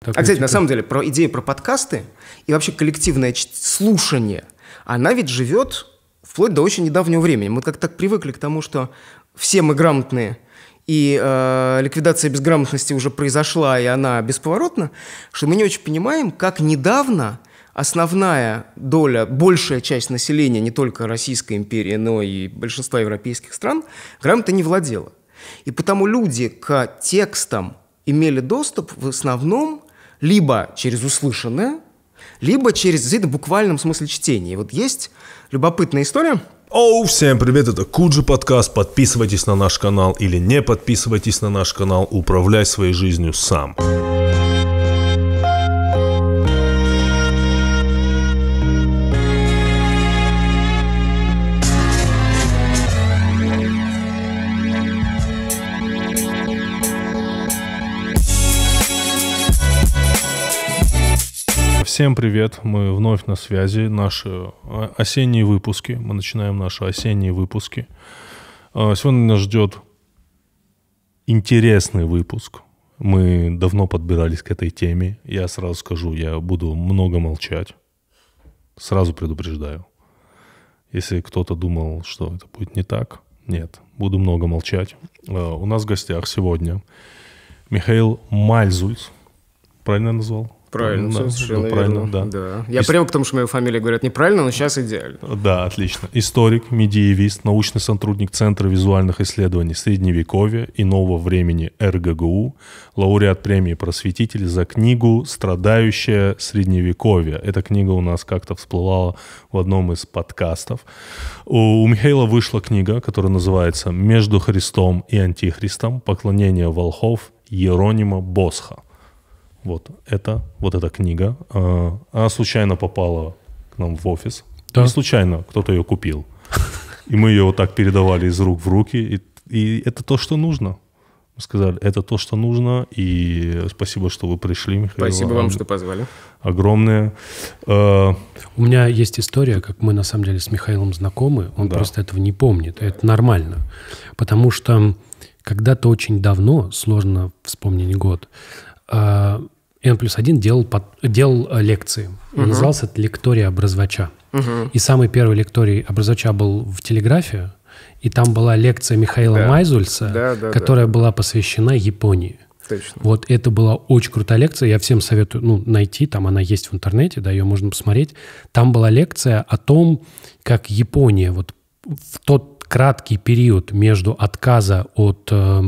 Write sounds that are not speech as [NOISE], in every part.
Так, а, кстати, типа... на самом деле, про идею про подкасты и вообще коллективное слушание, она ведь живет вплоть до очень недавнего времени. Мы как-то так привыкли к тому, что все мы грамотные, и э, ликвидация безграмотности уже произошла, и она бесповоротна, что мы не очень понимаем, как недавно основная доля, большая часть населения не только Российской империи, но и большинства европейских стран грамотно не владела. И потому люди к текстам имели доступ в основном либо через услышанное, либо через это в буквальном смысле чтения. И вот есть любопытная история. Оу, oh, всем привет, это Куджи подкаст. Подписывайтесь на наш канал или не подписывайтесь на наш канал. Управляй своей жизнью сам. Всем привет, мы вновь на связи, наши а, осенние выпуски, мы начинаем наши осенние выпуски. А, сегодня нас ждет интересный выпуск. Мы давно подбирались к этой теме. Я сразу скажу, я буду много молчать. Сразу предупреждаю. Если кто-то думал, что это будет не так, нет, буду много молчать. А, у нас в гостях сегодня Михаил Мальзульц. Правильно я назвал? Правильно, да, ну, совершенно правильно, да. да. Я Ис... привык к тому, что мою фамилию говорят неправильно, но сейчас идеально. Да, отлично. Историк, медиевист, научный сотрудник Центра визуальных исследований Средневековья и нового времени РГГУ, лауреат премии «Просветитель» за книгу «Страдающее Средневековье». Эта книга у нас как-то всплывала в одном из подкастов. У Михаила вышла книга, которая называется «Между Христом и Антихристом. Поклонение волхов» Еронима Босха вот это, вот эта книга, а, она случайно попала к нам в офис. Да. Не случайно, кто-то ее купил. И мы ее вот так передавали из рук в руки. И, и это то, что нужно. Мы сказали, это то, что нужно. И спасибо, что вы пришли, Михаил. Спасибо вам, что позвали. Огромное. А, У меня есть история, как мы на самом деле с Михаилом знакомы. Он да. просто этого не помнит. Это нормально. Потому что когда-то очень давно, сложно вспомнить год, а, N плюс один делал, под, делал э, лекции. Угу. Он назывался «Лектория образвача». Угу. И самый первый лекторий образвача был в Телеграфе, и там была лекция Михаила да. Майзульца, да, да, которая да. была посвящена Японии. Точно. Вот это была очень крутая лекция. Я всем советую ну, найти. Там она есть в интернете, да, ее можно посмотреть. Там была лекция о том, как Япония вот в тот краткий период между отказа от э,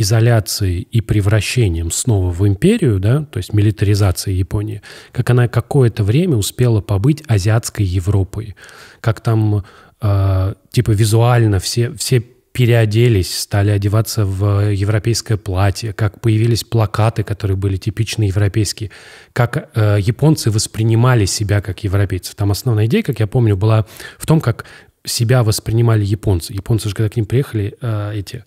изоляцией и превращением снова в империю, да, то есть милитаризацией Японии, как она какое-то время успела побыть азиатской Европой. Как там э, типа визуально все, все переоделись, стали одеваться в европейское платье, как появились плакаты, которые были типично европейские, как э, японцы воспринимали себя как европейцев. Там основная идея, как я помню, была в том, как себя воспринимали японцы. Японцы же, когда к ним приехали, э, эти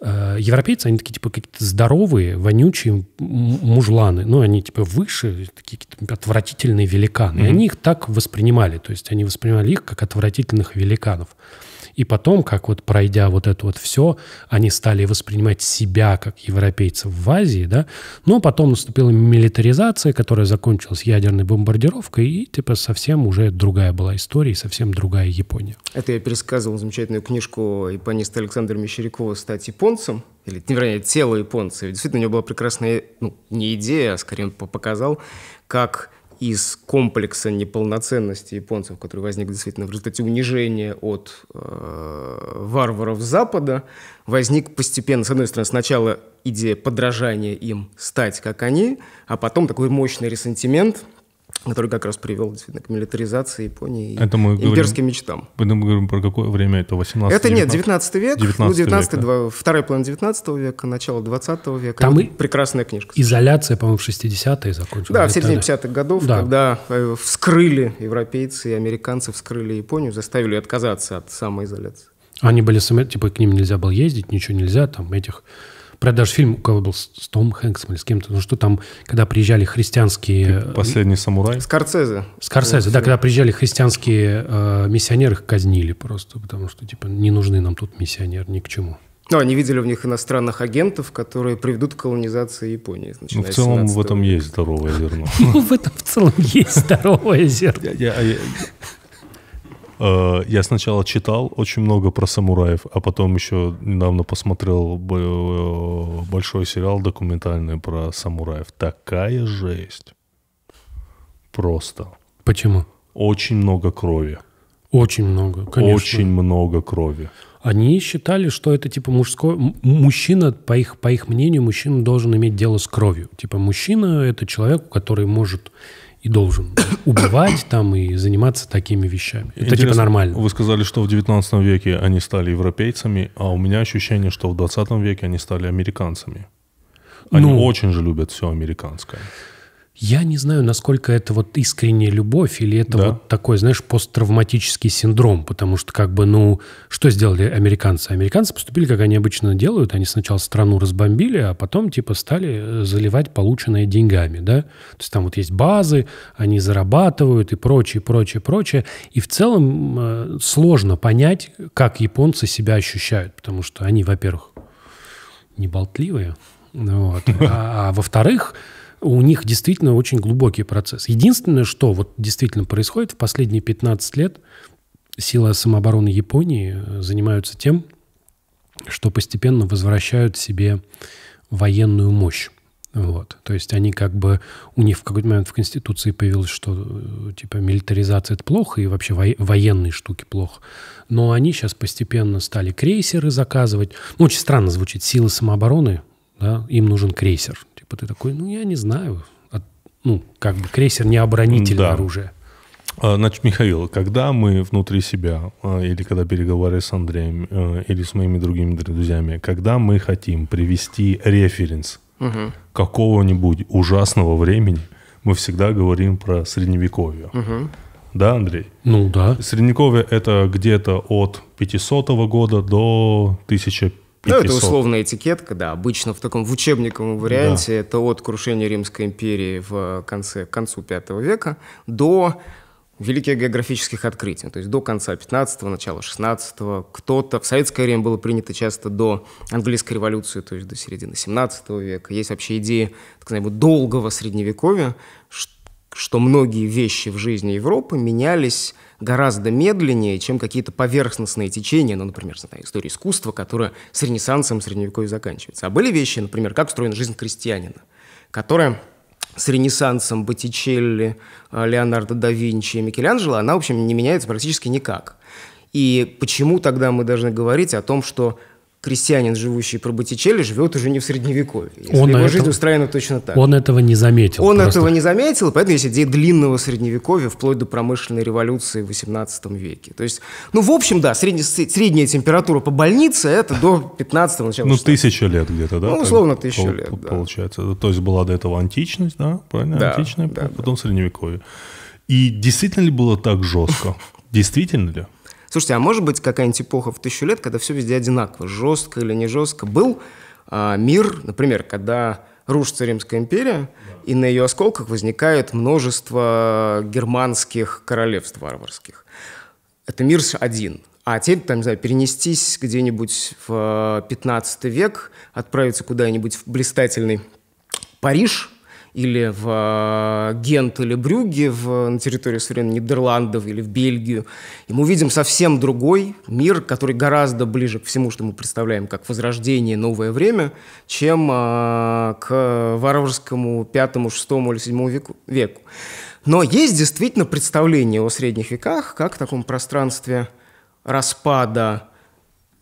Э, европейцы, они такие, типа, какие-то здоровые, вонючие мужланы. Ну, они, типа, выше, такие отвратительные великаны. Mm-hmm. И они их так воспринимали. То есть они воспринимали их как отвратительных великанов. И потом, как вот пройдя вот это вот все, они стали воспринимать себя как европейцев в Азии, да, но потом наступила милитаризация, которая закончилась ядерной бомбардировкой, и типа совсем уже другая была история, и совсем другая Япония. Это я пересказывал замечательную книжку япониста Александра Мещерякова «Стать японцем», или, вернее, тело японца. И действительно, у него была прекрасная, ну, не идея, а скорее он показал, как из комплекса неполноценности японцев, который возник действительно в результате унижения от э, варваров Запада, возник постепенно, с одной стороны, сначала идея подражания им, стать как они, а потом такой мощный ресентимент – который как раз привел к милитаризации Японии это мы и имперским мечтам. Это мы говорим про какое время? Это 18 Это 19, нет, 19 век, 19 ну, 19 век, да. вторая половина 19 века, начало 20 века. Там и прекрасная книжка. Изоляция, по-моему, в 60-е закончилась. Да, в середине 50-х годов, да. когда э, вскрыли европейцы и американцы, вскрыли Японию, заставили отказаться от самоизоляции. Они были, типа, к ним нельзя было ездить, ничего нельзя, там, этих про даже фильм, у кого был с Том Хэнксом или с кем-то, ну что там, когда приезжали христианские... Э, последний самурай? Скорсезе. Скорсезе, да, когда приезжали христианские э, миссионеры, их казнили просто, потому что, типа, не нужны нам тут миссионеры ни к чему. Ну, они видели в них иностранных агентов, которые приведут к колонизации Японии. Ну, в целом в этом есть здоровое зерно. Ну, [LAUGHS] в этом в целом есть здоровое зерно. Э, я сначала читал очень много про самураев, а потом еще недавно посмотрел большой сериал документальный про самураев. Такая жесть. Просто. Почему? Очень много крови. Очень много, конечно. Очень много крови. Они считали, что это типа мужской мужчина по их по их мнению мужчина должен иметь дело с кровью. Типа мужчина это человек, который может и должен убивать там и заниматься такими вещами. Это типа Интересно, типа нормально. Вы сказали, что в 19 веке они стали европейцами, а у меня ощущение, что в 20 веке они стали американцами. Они ну, очень же любят все американское. Я не знаю, насколько это вот искренняя любовь или это да. вот такой, знаешь, посттравматический синдром, потому что как бы, ну, что сделали американцы? Американцы поступили, как они обычно делают, они сначала страну разбомбили, а потом типа стали э, заливать полученные деньгами, да? То есть там вот есть базы, они зарабатывают и прочее, прочее, прочее. И в целом э, сложно понять, как японцы себя ощущают, потому что они, во-первых, не болтливые, вот, [LAUGHS] а, а во-вторых, у них действительно очень глубокий процесс. Единственное, что вот действительно происходит в последние 15 лет, сила самообороны Японии э, занимаются тем, что постепенно возвращают себе военную мощь. Вот. То есть они как бы... У них в какой-то момент в Конституции появилось, что э, типа милитаризация — это плохо, и вообще военные штуки плохо. Но они сейчас постепенно стали крейсеры заказывать. Ну, очень странно звучит. Силы самообороны, да, им нужен крейсер. Типа ты такой, ну я не знаю. От, ну, как бы крейсер не оборонительное да. оружие. А, значит, Михаил, когда мы внутри себя, а, или когда переговариваем с Андреем, а, или с моими другими друзьями, когда мы хотим привести референс угу. какого-нибудь ужасного времени, мы всегда говорим про средневековье. Угу. Да, Андрей? Ну да. Средневековье это где-то от 500 года до 1500 ну, это условная этикетка, да. Обычно в таком в учебниковом варианте да. это от крушения Римской империи в конце, к концу V века до великих географических открытий. То есть до конца 15-го, начала 16-го кто-то... В советское время было принято часто до английской революции, то есть до середины 17 века. Есть вообще идея, так называемого, долгого средневековья, что многие вещи в жизни Европы менялись гораздо медленнее, чем какие-то поверхностные течения, ну, например, история искусства, которая с Ренессансом, Средневековьем заканчивается. А были вещи, например, как устроена жизнь крестьянина, которая с Ренессансом Боттичелли, э, Леонардо да Винчи и Микеланджело, она, в общем, не меняется практически никак. И почему тогда мы должны говорить о том, что крестьянин, живущий про Боттичелли, живет уже не в Средневековье. Если он его это... жизнь устроена точно так. Он этого не заметил. Он просто. этого не заметил, поэтому есть идея длинного Средневековья вплоть до промышленной революции в XVIII веке. То есть, ну, в общем, да, средне, средняя температура по больнице – это до 15-го начала. Ну, тысяча лет где-то, да? Ну, условно, тысяча пол, лет, да. Получается. То есть, была до этого античность, да? Правильно? Да, Античная, да, потом да. Средневековье. И действительно ли было так жестко? [LAUGHS] Действительно ли? Слушайте, а может быть какая-нибудь эпоха в тысячу лет, когда все везде одинаково, жестко или не жестко? Был а, мир, например, когда рушится Римская империя, и на ее осколках возникает множество германских королевств варварских. Это мир один. А теперь, там, не знаю, перенестись где-нибудь в 15 э, век, отправиться куда-нибудь в блистательный Париж – или в э, Гент или Брюге в, на территории современных Нидерландов или в Бельгию. И мы увидим совсем другой мир, который гораздо ближе к всему, что мы представляем как возрождение, новое время, чем э, к варварскому пятому, шестому или седьмому веку. веку. Но есть действительно представление о средних веках как таком пространстве распада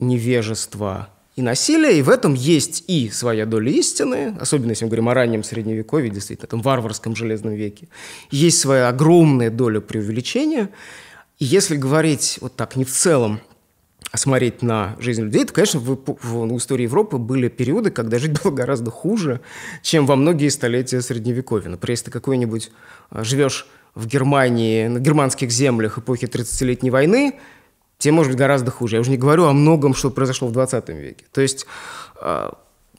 невежества, и насилия, и в этом есть и своя доля истины, особенно если мы говорим о раннем средневековье, действительно, этом варварском железном веке, есть своя огромная доля преувеличения. И если говорить вот так не в целом, а смотреть на жизнь людей, то, конечно, в, в, в истории Европы были периоды, когда жить было гораздо хуже, чем во многие столетия Средневековья. Например, если ты какой-нибудь а, живешь в Германии, на германских землях эпохи 30-летней войны, тем может быть гораздо хуже. Я уже не говорю о многом, что произошло в 20 веке. То есть э,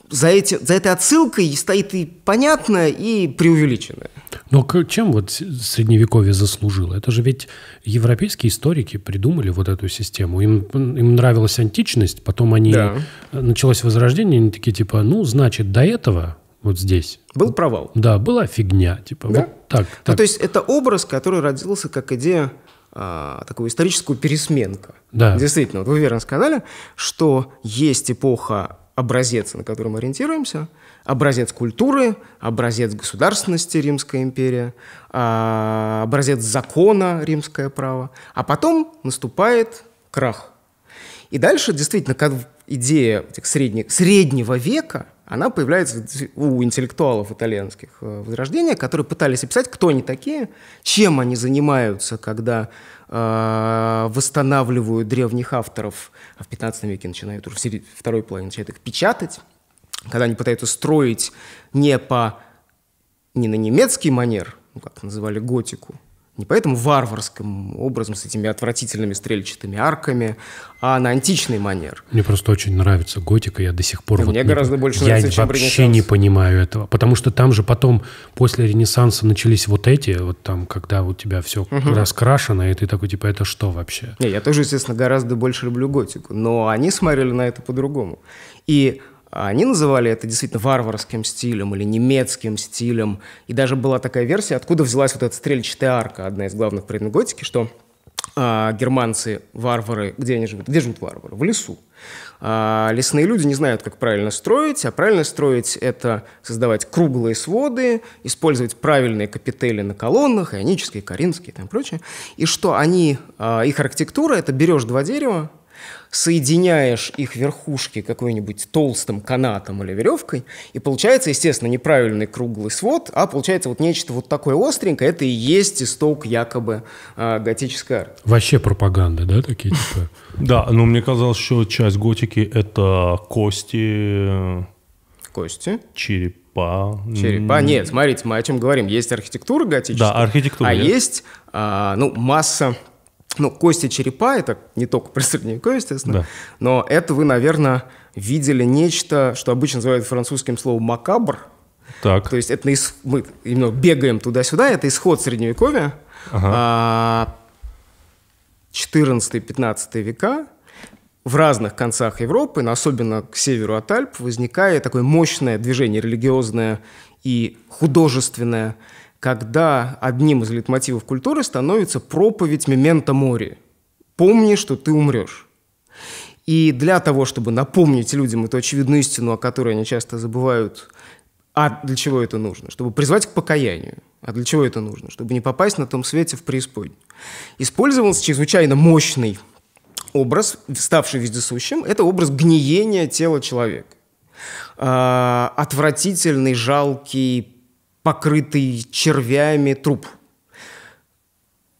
за, эти, за этой отсылкой стоит и понятное, и преувеличенное. Но чем вот Средневековье заслужило? Это же ведь европейские историки придумали вот эту систему. Им, им нравилась античность, потом они... Да. Э, началось Возрождение, они такие типа, ну, значит, до этого вот здесь. Был провал. Да, была фигня. Типа, да? вот так, ну, так. то есть это образ, который родился как идея а, такую историческую пересменку. Да. Действительно, вот вы верно сказали, что есть эпоха образец, на котором ориентируемся, образец культуры, образец государственности Римская империя, а, образец закона римское право, а потом наступает крах. И дальше действительно идея этих средних, среднего века – она появляется у интеллектуалов итальянских э, возрождения, которые пытались описать, кто они такие, чем они занимаются, когда э, восстанавливают древних авторов, а в 15 веке начинают, уже в второй половине начинают их печатать, когда они пытаются строить не по не на немецкий манер, ну, как называли готику, не поэтому варварским образом с этими отвратительными стрельчатыми арками, а на античный манер. Мне просто очень нравится готика, я до сих пор... Да, вот мне не... гораздо больше я нравится, Я вообще не понимаю этого, потому что там же потом, после Ренессанса начались вот эти, вот там, когда у тебя все угу. раскрашено, и ты такой, типа, это что вообще? Не, я тоже, естественно, гораздо больше люблю готику, но они смотрели на это по-другому. И а они называли это действительно варварским стилем или немецким стилем. И даже была такая версия, откуда взялась вот эта стрельчатая арка, одна из главных предан готики, что а, германцы, варвары, где они живут? Где живут варвары? В лесу. А, лесные люди не знают, как правильно строить, а правильно строить – это создавать круглые своды, использовать правильные капители на колоннах, ионические, коринфские и там прочее. И что они, а, их архитектура – это берешь два дерева, соединяешь их верхушки какой-нибудь толстым канатом или веревкой, и получается, естественно, неправильный круглый свод, а получается вот нечто вот такое остренькое, это и есть исток якобы э, готической арт. Вообще пропаганда, да, такие типа? Да, но мне казалось, что часть готики — это кости... Кости? Череп черепа. Черепа. Нет, смотрите, мы о чем говорим. Есть архитектура готическая, да, архитектура, а есть а, ну, масса ну, кости черепа — это не только про средневековье, естественно, да. но это вы, наверное, видели нечто, что обычно называют французским словом «макабр». Так. То есть это наис... мы именно бегаем туда-сюда, это исход средневековья, ага. а... 14-15 века, в разных концах Европы, но особенно к северу от Альп, возникает такое мощное движение религиозное и художественное, когда одним из лейтмотивов культуры становится проповедь «Мемента мори». «Помни, что ты умрешь». И для того, чтобы напомнить людям эту очевидную истину, о которой они часто забывают, а для чего это нужно? Чтобы призвать к покаянию. А для чего это нужно? Чтобы не попасть на том свете в преисподнюю. Использовался чрезвычайно мощный образ, ставший вездесущим, это образ гниения тела человека. А, отвратительный, жалкий, покрытый червями труп.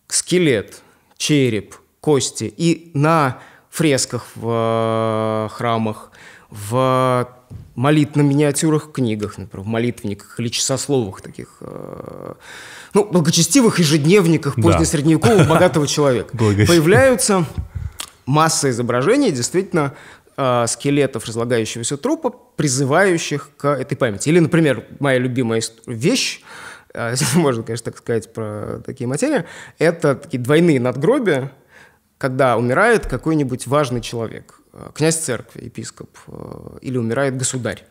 Скелет, череп, кости. И на фресках в э, храмах, в молитвенных миниатюрах, книгах, например, в молитвенниках или часословах таких, э, ну, благочестивых ежедневниках да. позднесредневекового богатого [LAUGHS] человека. Появляются масса изображений действительно э, скелетов разлагающегося трупа, призывающих к этой памяти. Или, например, моя любимая вещь, э, [LAUGHS] можно, конечно, так сказать про такие материи, это такие двойные надгробия, когда умирает какой-нибудь важный человек, э, князь церкви, епископ, э, или умирает государь.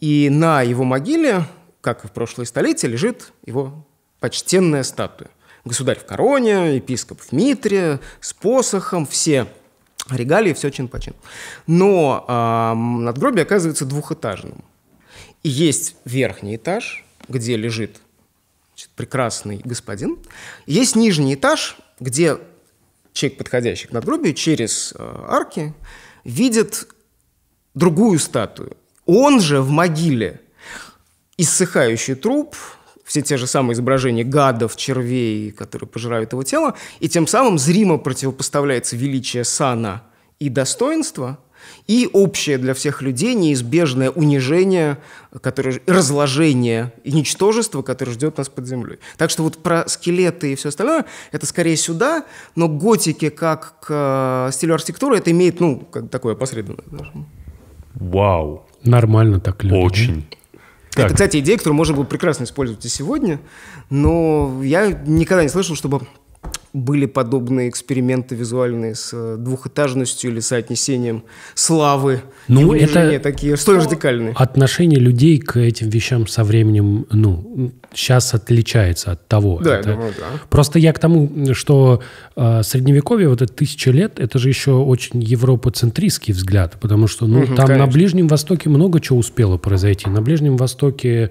И на его могиле, как и в прошлые столетия, лежит его почтенная статуя. Государь в короне, епископ в митре, с посохом, все регалии, все чин по чин. Но э, надгробие оказывается двухэтажным. И есть верхний этаж, где лежит значит, прекрасный господин. Есть нижний этаж, где человек, подходящий к надгробию, через э, арки видит другую статую. Он же в могиле иссыхающий труп – все те же самые изображения гадов, червей, которые пожирают его тело, и тем самым зримо противопоставляется величие сана и достоинства, и общее для всех людей неизбежное унижение, которое, разложение и ничтожество, которое ждет нас под землей. Так что вот про скелеты и все остальное – это скорее сюда, но готики как к э, стилю архитектуры это имеет, ну, как такое опосредованное. Вау. Нормально так люди. Очень. Как? Это, кстати, идея, которую можно было прекрасно использовать и сегодня, но я никогда не слышал, чтобы были подобные эксперименты визуальные с э, двухэтажностью или соотнесением славы. Ну, это такие столь ну, радикальные. Отношение людей к этим вещам со временем, ну, сейчас отличается от того. Да, это... я думаю, да. Просто я к тому, что э, средневековье, вот это тысяча лет, это же еще очень европоцентристский взгляд, потому что, ну, угу, там конечно. на Ближнем Востоке много чего успело произойти. На Ближнем Востоке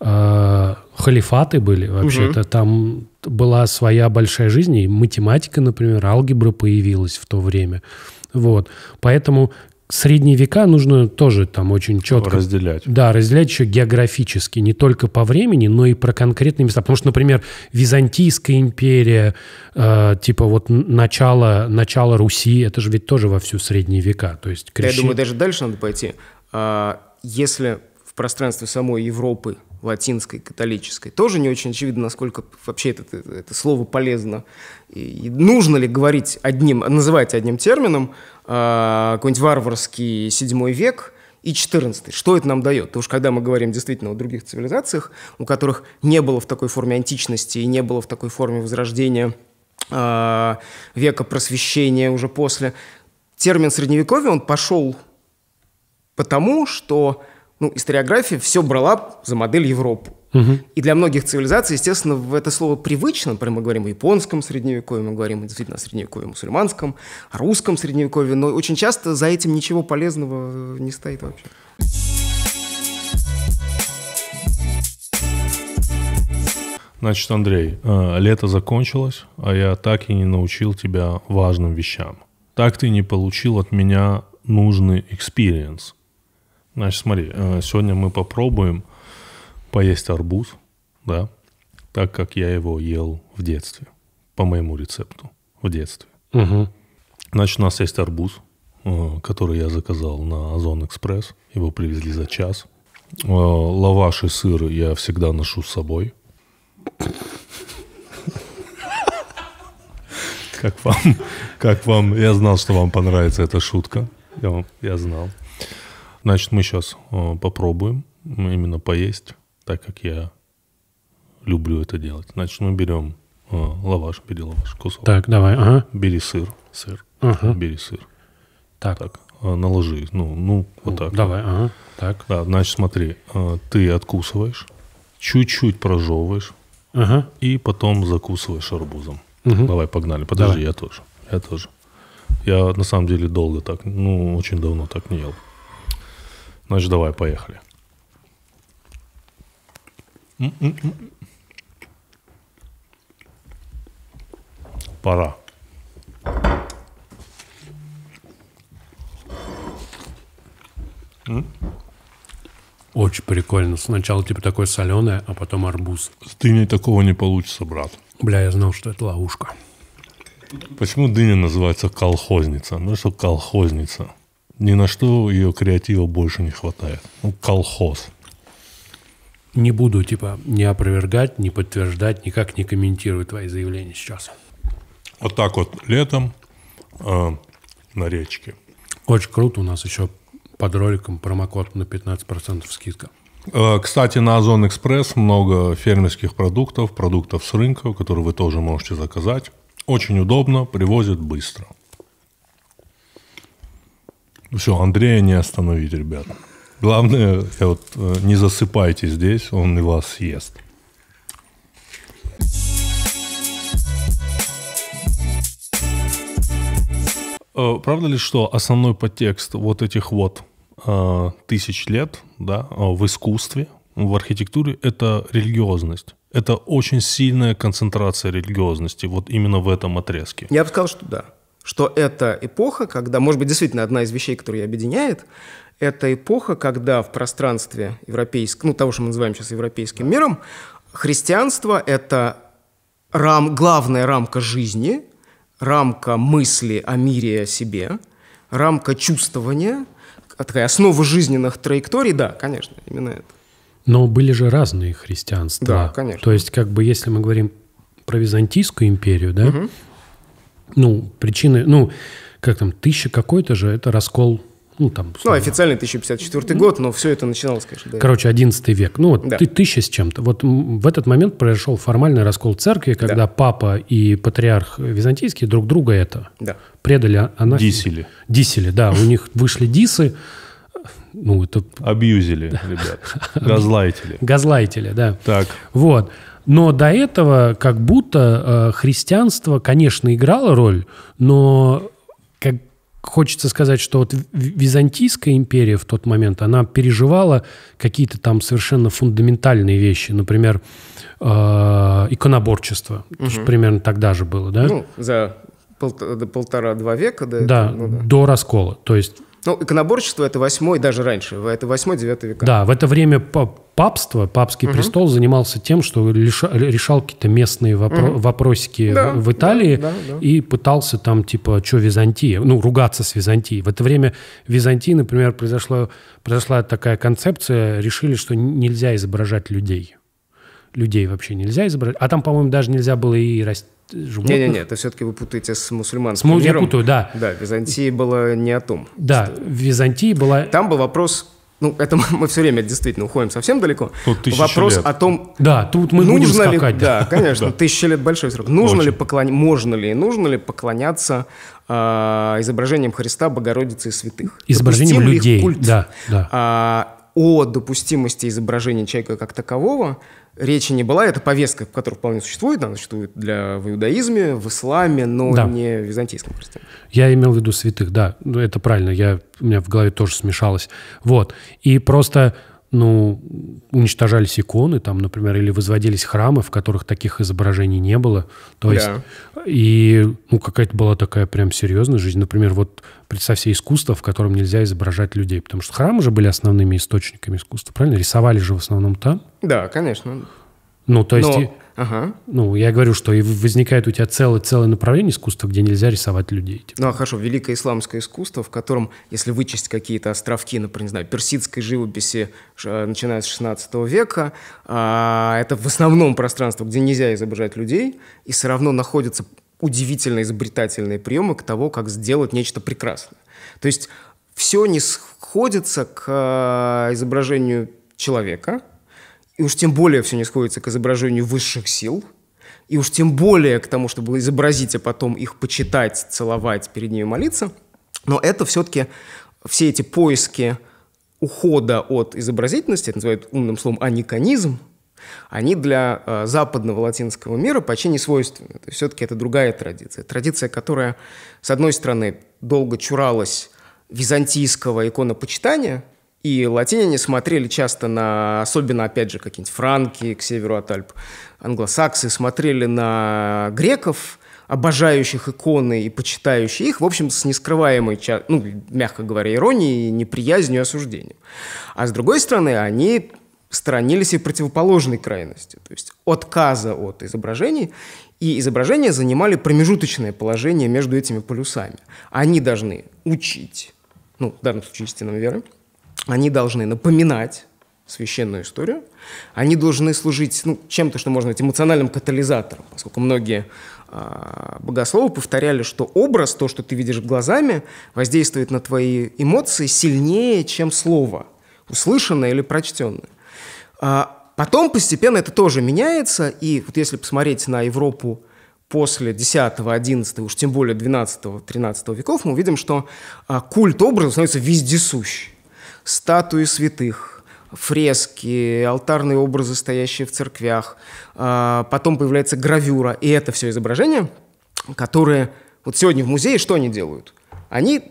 Э, халифаты были вообще-то. Угу. Там была своя большая жизнь, и математика, например, алгебра появилась в то время. Вот. Поэтому средние века нужно тоже там очень четко... Разделять. Да, разделять еще географически, не только по времени, но и про конкретные места. Потому что, например, Византийская империя, э, типа вот начало, начало Руси, это же ведь тоже во всю средние века. То есть крещи... Я думаю, даже дальше надо пойти. А, если пространстве самой Европы, латинской, католической. Тоже не очень очевидно, насколько вообще это, это, это слово полезно. И, и нужно ли говорить одним, называть одним термином э, какой-нибудь варварский седьмой век и четырнадцатый. Что это нам дает? Потому что когда мы говорим действительно о других цивилизациях, у которых не было в такой форме античности и не было в такой форме возрождения э, века просвещения уже после, термин средневековье, он пошел потому, что ну, историография все брала за модель Европу. Угу. И для многих цивилизаций, естественно, в это слово привычно. Например, мы говорим о японском средневековье, мы говорим действительно о средневековье мусульманском, о русском средневековье, но очень часто за этим ничего полезного э, не стоит вообще. Значит, Андрей, э, лето закончилось, а я так и не научил тебя важным вещам. Так ты не получил от меня нужный экспириенс. Значит, смотри, э, сегодня мы попробуем поесть арбуз, да, так как я его ел в детстве, по моему рецепту, в детстве. Угу. Значит, у нас есть арбуз, э, который я заказал на Озон Экспресс. Его привезли за час. Э, лаваш и сыр я всегда ношу с собой. Как вам? Как вам? Я знал, что вам понравится эта шутка. Я, я знал. Значит, мы сейчас э, попробуем именно поесть, так как я люблю это делать. Значит, мы берем э, лаваш, бери лаваш, кусок. Так, давай, ага. Бери сыр. Сыр. Ага. Бери сыр. Так. так. Э, наложи, ну, ну, вот так. Давай, ага, так. Да, значит, смотри, ты откусываешь, чуть-чуть прожевываешь, ага. и потом закусываешь арбузом. Угу. Давай, погнали. Подожди, давай. я тоже. Я тоже. Я на самом деле долго так, ну, очень давно так не ел. Значит, давай, поехали. Пора. Очень прикольно. Сначала типа такое соленое, а потом арбуз. С дыней такого не получится, брат. Бля, я знал, что это ловушка. Почему дыня называется колхозница? Ну что колхозница? Ни на что ее креатива больше не хватает. Ну, колхоз. Не буду, типа, не опровергать, не подтверждать, никак не комментировать твои заявления сейчас. Вот так вот летом э, на речке. Очень круто. У нас еще под роликом промокод на 15% скидка. Э, кстати, на Озон Экспресс много фермерских продуктов, продуктов с рынка, которые вы тоже можете заказать. Очень удобно, привозят быстро. Ну Все, Андрея не остановить, ребят. Главное, э, вот, э, не засыпайте здесь, он и вас съест. Э, правда ли, что основной подтекст вот этих вот э, тысяч лет да, в искусстве, в архитектуре – это религиозность? Это очень сильная концентрация религиозности вот именно в этом отрезке. Я бы сказал, что да что это эпоха, когда, может быть, действительно одна из вещей, которая объединяет, это эпоха, когда в пространстве европейского, ну, того, что мы называем сейчас европейским миром, христианство – это рам, главная рамка жизни, рамка мысли о мире и о себе, рамка чувствования, такая основа жизненных траекторий, да, конечно, именно это. Но были же разные христианства. Да, конечно. То есть, как бы, если мы говорим про Византийскую империю, да, угу ну, причины, ну, как там, тысяча какой-то же, это раскол ну, там, ну, официально 1054 год, но все это начиналось, конечно. Да. Короче, 11 век. Ну, вот да. ты, тысяча с чем-то. Вот в этот момент произошел формальный раскол церкви, когда да. папа и патриарх византийский друг друга это да. предали. А она... Дисели. Дисели, да. У них вышли дисы. Ну, это... Абьюзили, ребят. Газлайтили. Газлайтили, да. Так. Вот. Но до этого как будто э, христианство, конечно, играло роль, но как хочется сказать, что вот Византийская империя в тот момент, она переживала какие-то там совершенно фундаментальные вещи, например, э, иконоборчество, угу. примерно тогда же было, да? Ну, за полтора-два века. До да, ну, да, до раскола. То есть ну, иконоборчество — это 8 даже раньше, это 8-9 века. Да, в это время папство, папский угу. престол занимался тем, что решал, решал какие-то местные вопро- угу. вопросики да, в Италии да, да, да. и пытался там, типа, что Византия, ну, ругаться с Византией. В это время Византии, например, произошла, произошла такая концепция, решили, что нельзя изображать людей людей вообще нельзя изображать. А там, по-моему, даже нельзя было и растить животных. Не-не-не, это все-таки вы путаете с мусульманским с, Я путаю, да. Да, Византия была не о том. Да, что... Византия была... Там был вопрос ну, это мы все время действительно уходим совсем далеко. Тут Вопрос лет. о том, да, тут мы нужно будем скакать, ли, да, да конечно, [LAUGHS] да. тысяча лет большой срок. Нужно Очень. ли поклон... можно ли, нужно ли поклоняться э, а, изображением Христа, Богородицы и святых? Изображением Допустим людей, да, да. А, о допустимости изображения человека как такового речи не была. Это повестка, которая вполне существует. Она существует для, в иудаизме, в исламе, но да. не в византийском христианстве. Я имел в виду святых, да. Ну, это правильно. Я, у меня в голове тоже смешалось. Вот. И просто ну, уничтожались иконы, там, например, или возводились храмы, в которых таких изображений не было. То есть, и, ну, какая-то была такая прям серьезная жизнь. Например, вот представь себе искусство, в котором нельзя изображать людей, потому что храмы же были основными источниками искусства, правильно? Рисовали же в основном там. Да, конечно. Ну, то есть... Но... Ага. Ну, я говорю, что и возникает у тебя целое, целое направление искусства, где нельзя рисовать людей. Типа. Ну, а хорошо, великое исламское искусство, в котором, если вычесть какие-то островки, например, ну, не знаю, персидской живописи, э, начиная с 16 века, а, это в основном пространство, где нельзя изображать людей, и все равно находятся удивительно изобретательные приемы к того, как сделать нечто прекрасное. То есть все не сходится к э, изображению человека – и уж тем более все не сходится к изображению высших сил, и уж тем более к тому, чтобы изобразить, а потом их почитать, целовать, перед ними молиться. Но это все-таки все эти поиски ухода от изобразительности, это называют умным словом аниконизм, они для э, западного латинского мира почти не свойственны. То есть все-таки это другая традиция. Традиция, которая, с одной стороны, долго чуралась византийского иконопочитания – и латиняне смотрели часто на, особенно, опять же, какие-нибудь франки к северу от Альп. Англосаксы смотрели на греков, обожающих иконы и почитающих их, в общем, с нескрываемой, ну, мягко говоря, иронией, неприязнью и осуждением. А с другой стороны, они сторонились и противоположной крайности, то есть отказа от изображений, и изображения занимали промежуточное положение между этими полюсами. Они должны учить, ну, в данном случае истинам веры, они должны напоминать священную историю, они должны служить ну, чем-то, что можно назвать эмоциональным катализатором, поскольку многие а, богословы повторяли, что образ, то, что ты видишь глазами, воздействует на твои эмоции сильнее, чем слово, услышанное или прочтенное. А потом постепенно это тоже меняется, и вот если посмотреть на Европу после 10, 11, уж тем более 12, 13 веков, мы увидим, что а, культ образа становится вездесущим статуи святых, фрески, алтарные образы, стоящие в церквях. А, потом появляется гравюра, и это все изображения, которые вот сегодня в музее что они делают? Они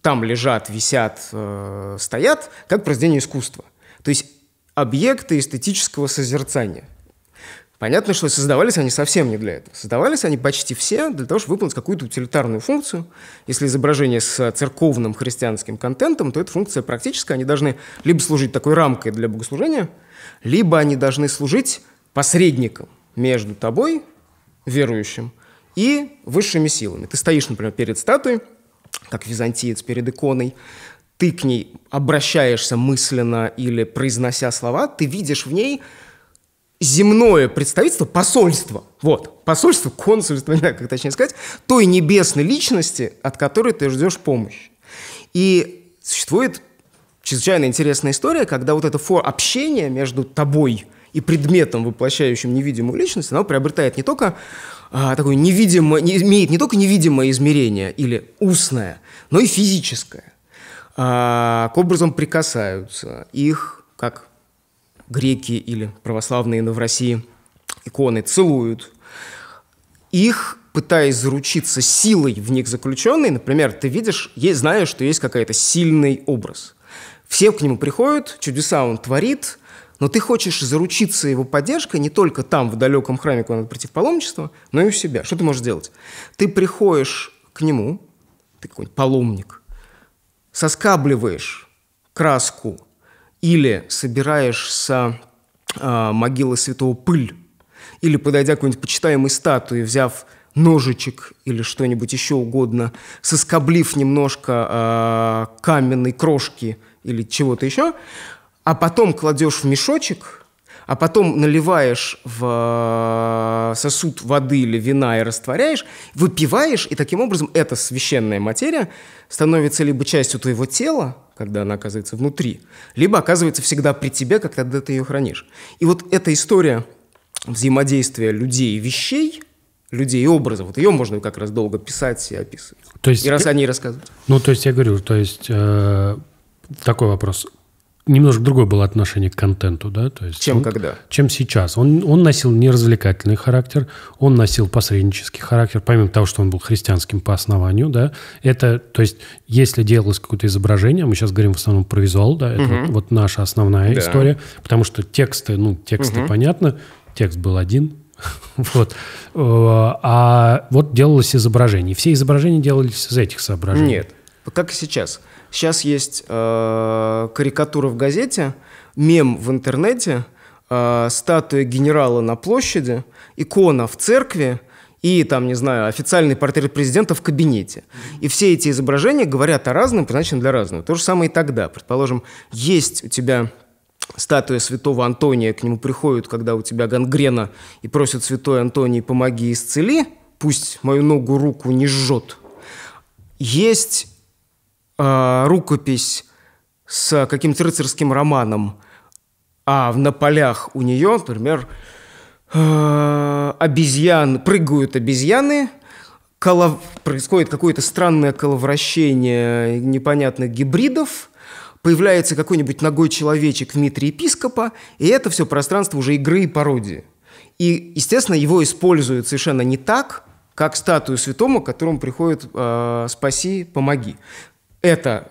там лежат, висят, э, стоят, как произведение искусства. То есть объекты эстетического созерцания – Понятно, что создавались они совсем не для этого. Создавались они почти все для того, чтобы выполнить какую-то утилитарную функцию. Если изображение с церковным христианским контентом, то эта функция практическая. Они должны либо служить такой рамкой для богослужения, либо они должны служить посредником между тобой, верующим, и высшими силами. Ты стоишь, например, перед статуей, как византиец перед иконой, ты к ней обращаешься мысленно или произнося слова, ты видишь в ней земное представительство, посольство, вот, посольство, консульство, [LAUGHS] не знаю, как точнее сказать, той небесной личности, от которой ты ждешь помощи. И существует чрезвычайно интересная история, когда вот это фор общение между тобой и предметом, воплощающим невидимую личность, оно приобретает не только а, такое невидимое, не, имеет не только невидимое измерение или устное, но и физическое. А, к образом прикасаются, их, как греки или православные, но в России иконы целуют. Их пытаясь заручиться силой в них заключенной, например, ты видишь, есть, знаешь, что есть какой-то сильный образ. Все к нему приходят, чудеса он творит, но ты хочешь заручиться его поддержкой не только там, в далеком храме, куда надо прийти в паломничество, но и у себя. Что ты можешь делать? Ты приходишь к нему, ты какой-нибудь паломник, соскабливаешь краску или собираешь с а, э, могилы святого пыль, или подойдя к какой-нибудь почитаемой статуе, взяв ножичек или что-нибудь еще угодно, соскоблив немножко э, каменной крошки или чего-то еще, а потом кладешь в мешочек а потом наливаешь в э, сосуд воды или вина и растворяешь, выпиваешь, и таким образом эта священная материя становится либо частью твоего тела, когда она оказывается внутри, либо оказывается всегда при тебе, когда ты ее хранишь. И вот эта история взаимодействия людей и вещей – людей и образов. Вот ее можно как раз долго писать и описывать. То есть, и раз о ней рассказывать. Ну, то есть я говорю, то есть э, такой вопрос немножко другое было отношение к контенту, да? То есть чем он, ну, когда? Чем сейчас. Он, он носил не развлекательный характер, он носил посреднический характер, помимо того, что он был христианским по основанию, да? Это, то есть, если делалось какое-то изображение, мы сейчас говорим в основном про визуал, да? Это угу. вот, вот наша основная да. история, потому что тексты, ну, тексты угу. понятно, текст был один, [LAUGHS] вот. Э, а вот делалось изображение. Все изображения делались из этих соображений. Нет. Как и сейчас. Сейчас есть э, карикатура в газете, мем в интернете, э, статуя генерала на площади, икона в церкви и, там, не знаю, официальный портрет президента в кабинете. И все эти изображения говорят о разном, предназначены для разного. То же самое и тогда. Предположим, есть у тебя статуя святого Антония, к нему приходят, когда у тебя гангрена, и просят святой Антоний, помоги, исцели, пусть мою ногу, руку не жжет. Есть Э, рукопись с каким-то рыцарским романом, а на полях у нее, например, э, обезьян, прыгают обезьяны, колов... происходит какое-то странное коловращение непонятных гибридов, появляется какой-нибудь ногой человечек в митре епископа, и это все пространство уже игры и пародии. И, естественно, его используют совершенно не так, как статую святому, к которому приходит э, «спаси, помоги». Это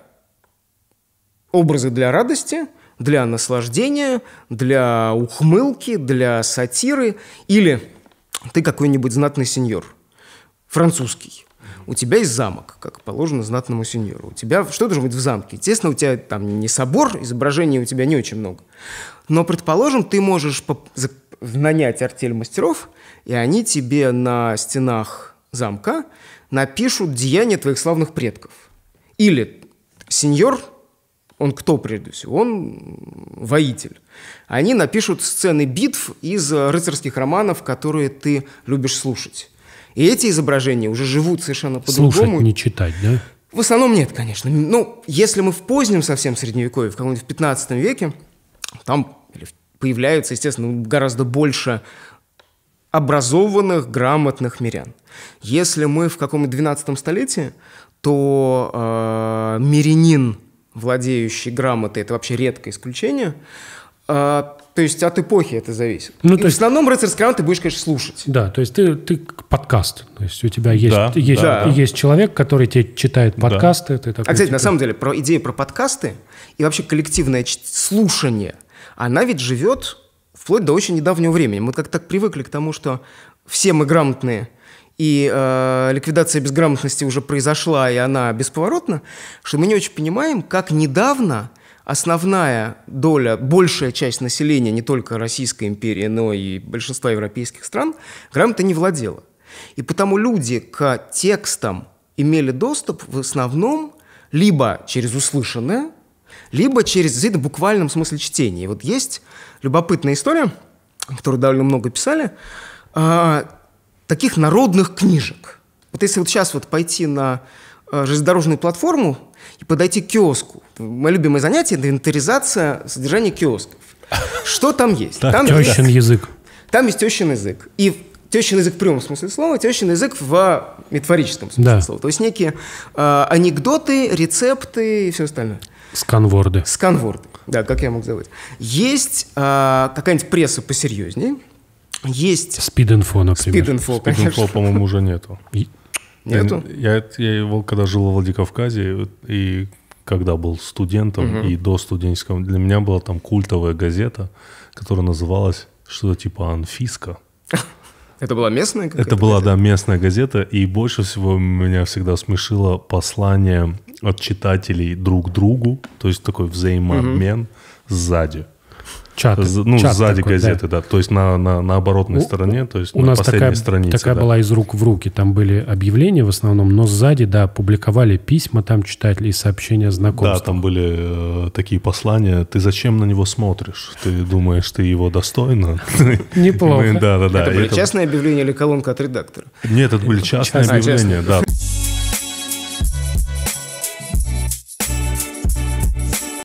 образы для радости, для наслаждения, для ухмылки, для сатиры. Или ты какой-нибудь знатный сеньор, французский. У тебя есть замок, как положено знатному сеньору. У тебя что должно быть в замке? Естественно, у тебя там не собор, изображений у тебя не очень много. Но, предположим, ты можешь нанять артель мастеров, и они тебе на стенах замка напишут деяния твоих славных предков – или сеньор, он кто прежде всего? Он воитель. Они напишут сцены битв из э, рыцарских романов, которые ты любишь слушать. И эти изображения уже живут совершенно по-другому. Слушать, не читать, да? В основном нет, конечно. Ну, если мы в позднем совсем средневековье, в каком-нибудь 15 веке, там появляются, естественно, гораздо больше образованных, грамотных мирян. Если мы в каком-нибудь 12 столетии, что э, мирянин, владеющий грамотой, это вообще редкое исключение. Э, то есть от эпохи это зависит. Ну, то есть... В основном рыцарский роман ты будешь, конечно, слушать. Да, то есть ты, ты подкаст. То есть у тебя есть, да, есть, да, есть да. человек, который тебе читает подкасты. Да. Ты а, такой, а, кстати, типа... на самом деле, про идею про подкасты и вообще коллективное слушание, она ведь живет вплоть до очень недавнего времени. Мы как-то так привыкли к тому, что все мы грамотные – и э, ликвидация безграмотности уже произошла, и она бесповоротна, что мы не очень понимаем, как недавно основная доля, большая часть населения не только Российской империи, но и большинства европейских стран грамотно не владела. И потому люди к текстам имели доступ в основном либо через услышанное, либо через в буквальном смысле чтения. И вот есть любопытная история, которую довольно много писали, а, таких народных книжек. Вот если вот сейчас вот пойти на э, железнодорожную платформу и подойти к киоску. Мое любимое занятие – инвентаризация содержания киосков. Что там есть? Так, там тещин есть, язык. Там есть тещин язык. И тещин язык в прямом смысле слова, тещин язык в а, метафорическом смысле да. слова. То есть некие э, анекдоты, рецепты и все остальное. Сканворды. Сканворды, да, как я мог забыть. Есть э, какая-нибудь пресса посерьезнее – есть... Спид-инфо, например. Спид-инфо, конечно. по-моему, уже нету. Нету? Я, я его, когда жил во Владикавказе, и когда был студентом, угу. и до студенческого, для меня была там культовая газета, которая называлась что-то типа «Анфиска». [LAUGHS] Это была местная газета. Это была, да, местная газета. И больше всего меня всегда смешило послание от читателей друг другу, то есть такой взаимообмен угу. сзади чат Ну, чат сзади такой, газеты, да. да. То есть на, на, на оборотной у, стороне, то есть у на нас последней такая, странице. такая да. была из рук в руки. Там были объявления в основном, но сзади, да, публиковали письма там читатели и сообщения знакомств. Да, там были э, такие послания. Ты зачем на него смотришь? Ты думаешь, ты его достойна? [LAUGHS] Неплохо. [LAUGHS] Да, да, да. Это были частные объявления или колонка от редактора? Нет, это были частные объявления, да.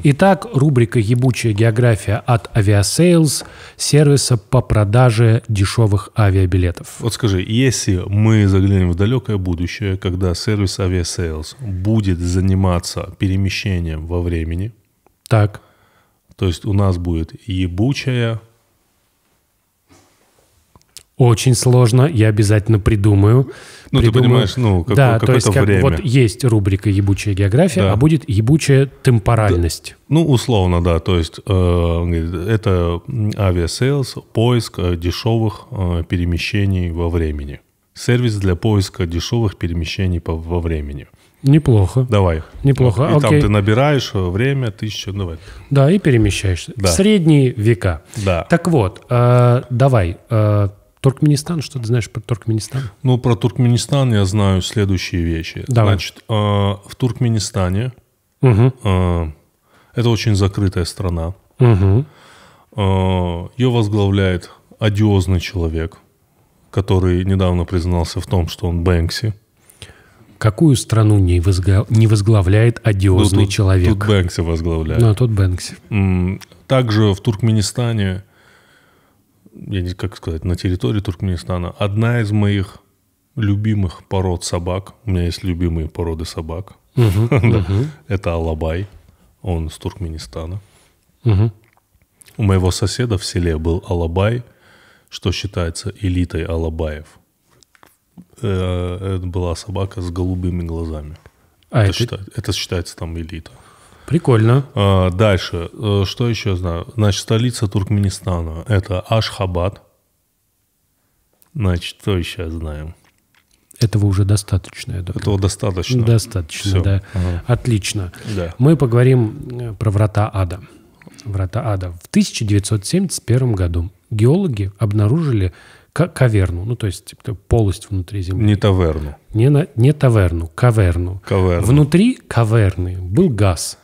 Итак, рубрика «Ебучая география» от Aviasales, сервиса по продаже дешевых авиабилетов. Вот скажи, если мы заглянем в далекое будущее, когда сервис Aviasales будет заниматься перемещением во времени, так. то есть у нас будет ебучая очень сложно, я обязательно придумаю. Ну, придумаю. ты понимаешь, ну, как, да, то есть, как, время. Вот есть рубрика «Ебучая география», да. а будет «Ебучая темпоральность». Да. Ну, условно, да. То есть, э, это авиасейлс, поиск э, дешевых э, перемещений во времени. Сервис для поиска дешевых перемещений по, во времени. Неплохо. Давай. Неплохо. И Окей. там ты набираешь э, время, тысячу, ну, давай. Да, и перемещаешься. Да. В средние века. Да. Так вот, э, давай, э, Туркменистан, что ты знаешь про Туркменистан? Ну, про Туркменистан я знаю следующие вещи. Давай. Значит, э, в Туркменистане угу. это очень закрытая страна. Угу. Э, ее возглавляет одиозный человек, который недавно признался в том, что он Бэнкси. Какую страну не, возгла... не возглавляет одиозный ну, тут, человек? Тут Бэнкси возглавляет. Ну, а тут Бэнкси. Также в Туркменистане я не как сказать, на территории Туркменистана. Одна из моих любимых пород собак, у меня есть любимые породы собак, [LAUGHS] это Алабай, он из Туркменистана. У моего соседа в селе был Алабай, что считается элитой Алабаев. Э, это была собака с голубыми глазами. А это, это... Считается, это считается там элита. Прикольно. А, дальше. Э, что еще знаю? Значит, столица Туркменистана. Это Ашхабад. Значит, что еще знаем? Этого уже достаточно. Я Этого достаточно. Достаточно, Все. да. Ага. Отлично. Да. Мы поговорим э, про врата ада. Врата ада. В 1971 году геологи обнаружили каверну, ну то есть типа, полость внутри земли. Не таверну. Не, на, не таверну, каверну. Каверну. Внутри каверны был газ,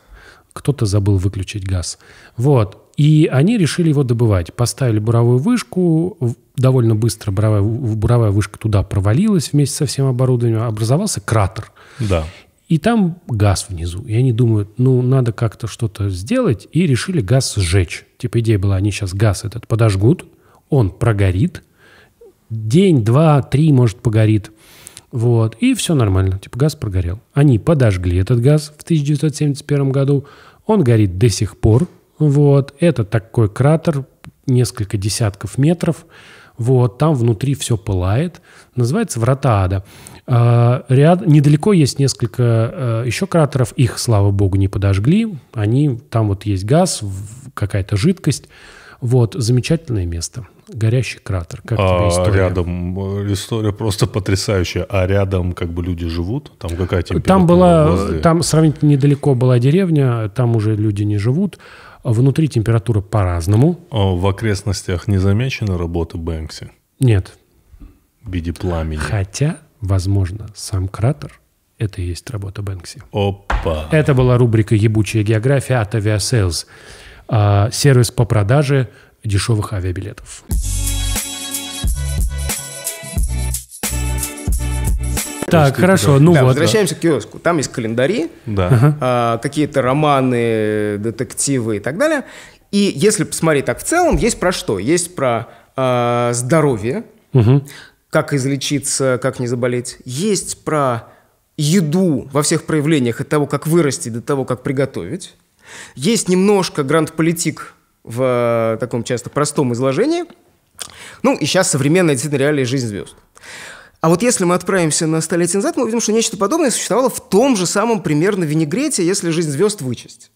кто-то забыл выключить газ. Вот. И они решили его добывать. Поставили буровую вышку, довольно быстро буровая, буровая вышка туда провалилась вместе со всем оборудованием, образовался кратер. Да. И там газ внизу. И они думают, ну, надо как-то что-то сделать, и решили газ сжечь. Типа идея была, они сейчас газ этот подожгут, он прогорит, день, два, три, может, погорит. Вот, и все нормально, типа газ прогорел. Они подожгли этот газ в 1971 году, он горит до сих пор. Вот. Это такой кратер, несколько десятков метров. Вот, там внутри все пылает. Называется «Врата ада». А, ряд, недалеко есть несколько а, еще кратеров. Их, слава богу, не подожгли. Они, там вот есть газ, какая-то жидкость. Вот, замечательное место. Горящий кратер. Как а история? Рядом э, история просто потрясающая. А рядом как бы люди живут? Там какая температура? Там была, там сравнительно недалеко была деревня, там уже люди не живут. Внутри температура по-разному. А в окрестностях не замечена работа Бэнкси? Нет. В виде пламени. Хотя, возможно, сам кратер – это и есть работа Бэнкси. Опа! Это была рубрика «Ебучая география» от Aviasales. А, сервис по продаже дешевых авиабилетов. Так, хорошо, ну да, вот. Возвращаемся да. к киоску. Там есть календари, да. а, какие-то романы, детективы и так далее. И если посмотреть так в целом, есть про что? Есть про а, здоровье, угу. как излечиться, как не заболеть. Есть про еду во всех проявлениях, от того, как вырастить, до того, как приготовить. Есть немножко гранд-политик в э, таком часто простом изложении. Ну, и сейчас современная действительно реальная жизнь звезд. А вот если мы отправимся на столетие назад, мы увидим, что нечто подобное существовало в том же самом примерно винегрете, если жизнь звезд вычесть.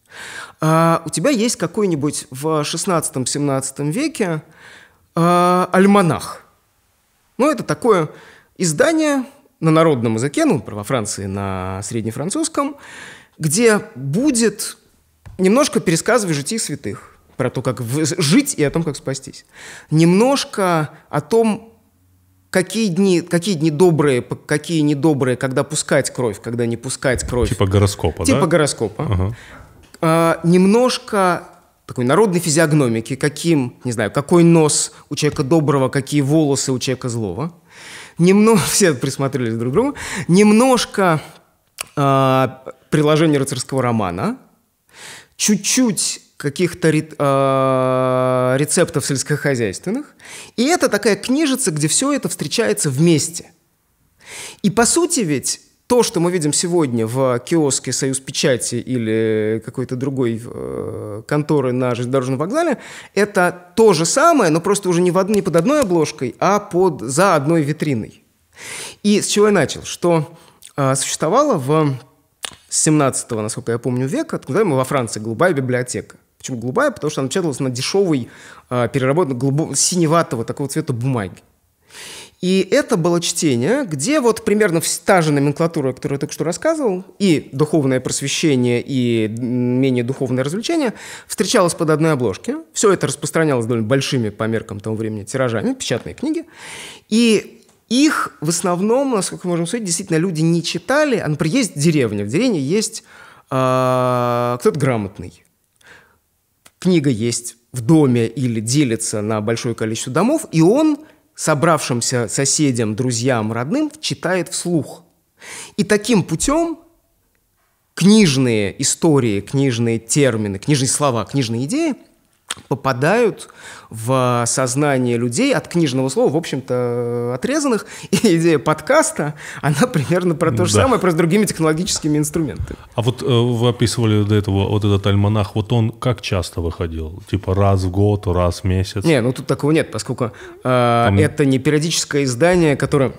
А, у тебя есть какой-нибудь в 16-17 веке а, альманах. Ну, это такое издание на народном языке, ну, во Франции на среднефранцузском, где будет немножко пересказываю житий святых, про то, как жить и о том, как спастись. Немножко о том, какие дни, какие дни добрые, какие недобрые, когда пускать кровь, когда не пускать кровь. Типа гороскопа, типа да? Типа гороскопа. Ага. А, немножко такой народной физиогномики, каким, не знаю, какой нос у человека доброго, какие волосы у человека злого. Немно... [LAUGHS] Все присмотрелись друг к другу. Немножко э, приложение рыцарского романа – чуть-чуть каких-то а, рецептов сельскохозяйственных. И это такая книжица, где все это встречается вместе. И по сути ведь то, что мы видим сегодня в киоске «Союз печати» или какой-то другой э, конторы на железнодорожном вокзале, это то же самое, но просто уже не, в, не под одной обложкой, а под, за одной витриной. И с чего я начал? Что э, существовало в 17 насколько я помню, века, откуда мы во Франции, голубая библиотека. Почему голубая? Потому что она печаталась на дешевой, э, а, переработанной голубо- синеватого такого цвета бумаги. И это было чтение, где вот примерно та же номенклатура, которую я только что рассказывал, и духовное просвещение, и менее духовное развлечение, встречалось под одной обложке. Все это распространялось довольно большими по меркам того времени тиражами, печатные книги. И их в основном, насколько можем судить, действительно люди не читали. А, например, есть деревня. В деревне есть э, кто-то грамотный. Книга есть в доме или делится на большое количество домов, и он собравшимся соседям, друзьям, родным читает вслух. И таким путем книжные истории, книжные термины, книжные слова, книжные идеи – попадают в сознание людей от книжного слова, в общем-то, отрезанных. И идея подкаста, она примерно про то же да. самое, про с другими технологическими инструментами. А вот э, вы описывали до этого вот этот альманах, вот он как часто выходил? Типа раз в год, раз в месяц? Не, ну тут такого нет, поскольку э, Там... это не периодическое издание, которое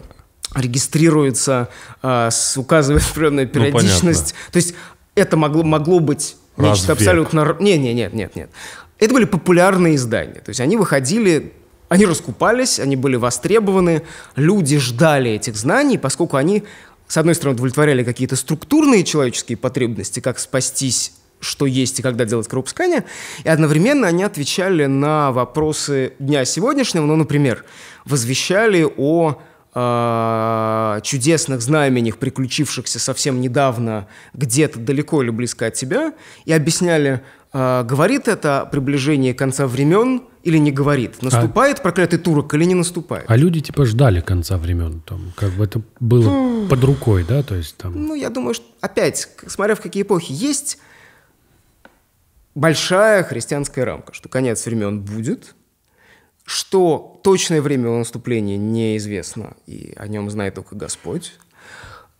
регистрируется, э, с, указывает определенную периодичность. Ну, понятно. то есть это могло, могло быть Раз Нечто абсолютно... Нет, нет, нет, нет, нет. Это были популярные издания. То есть они выходили они раскупались, они были востребованы, люди ждали этих знаний, поскольку они, с одной стороны, удовлетворяли какие-то структурные человеческие потребности, как спастись, что есть и когда делать кровопускание, и одновременно они отвечали на вопросы дня сегодняшнего, ну, например, возвещали о а, чудесных знаменях, приключившихся совсем недавно где-то далеко или близко от тебя, и объясняли, а, говорит это приближение конца времен или не говорит, а наступает а... проклятый турок или не наступает. А люди типа ждали конца времен, там, как бы это было ну. под рукой, да, то есть там. Ну, я думаю, что опять, смотря в какие эпохи, есть большая христианская рамка, что конец времен будет, что точное время его наступления неизвестно, и о нем знает только Господь.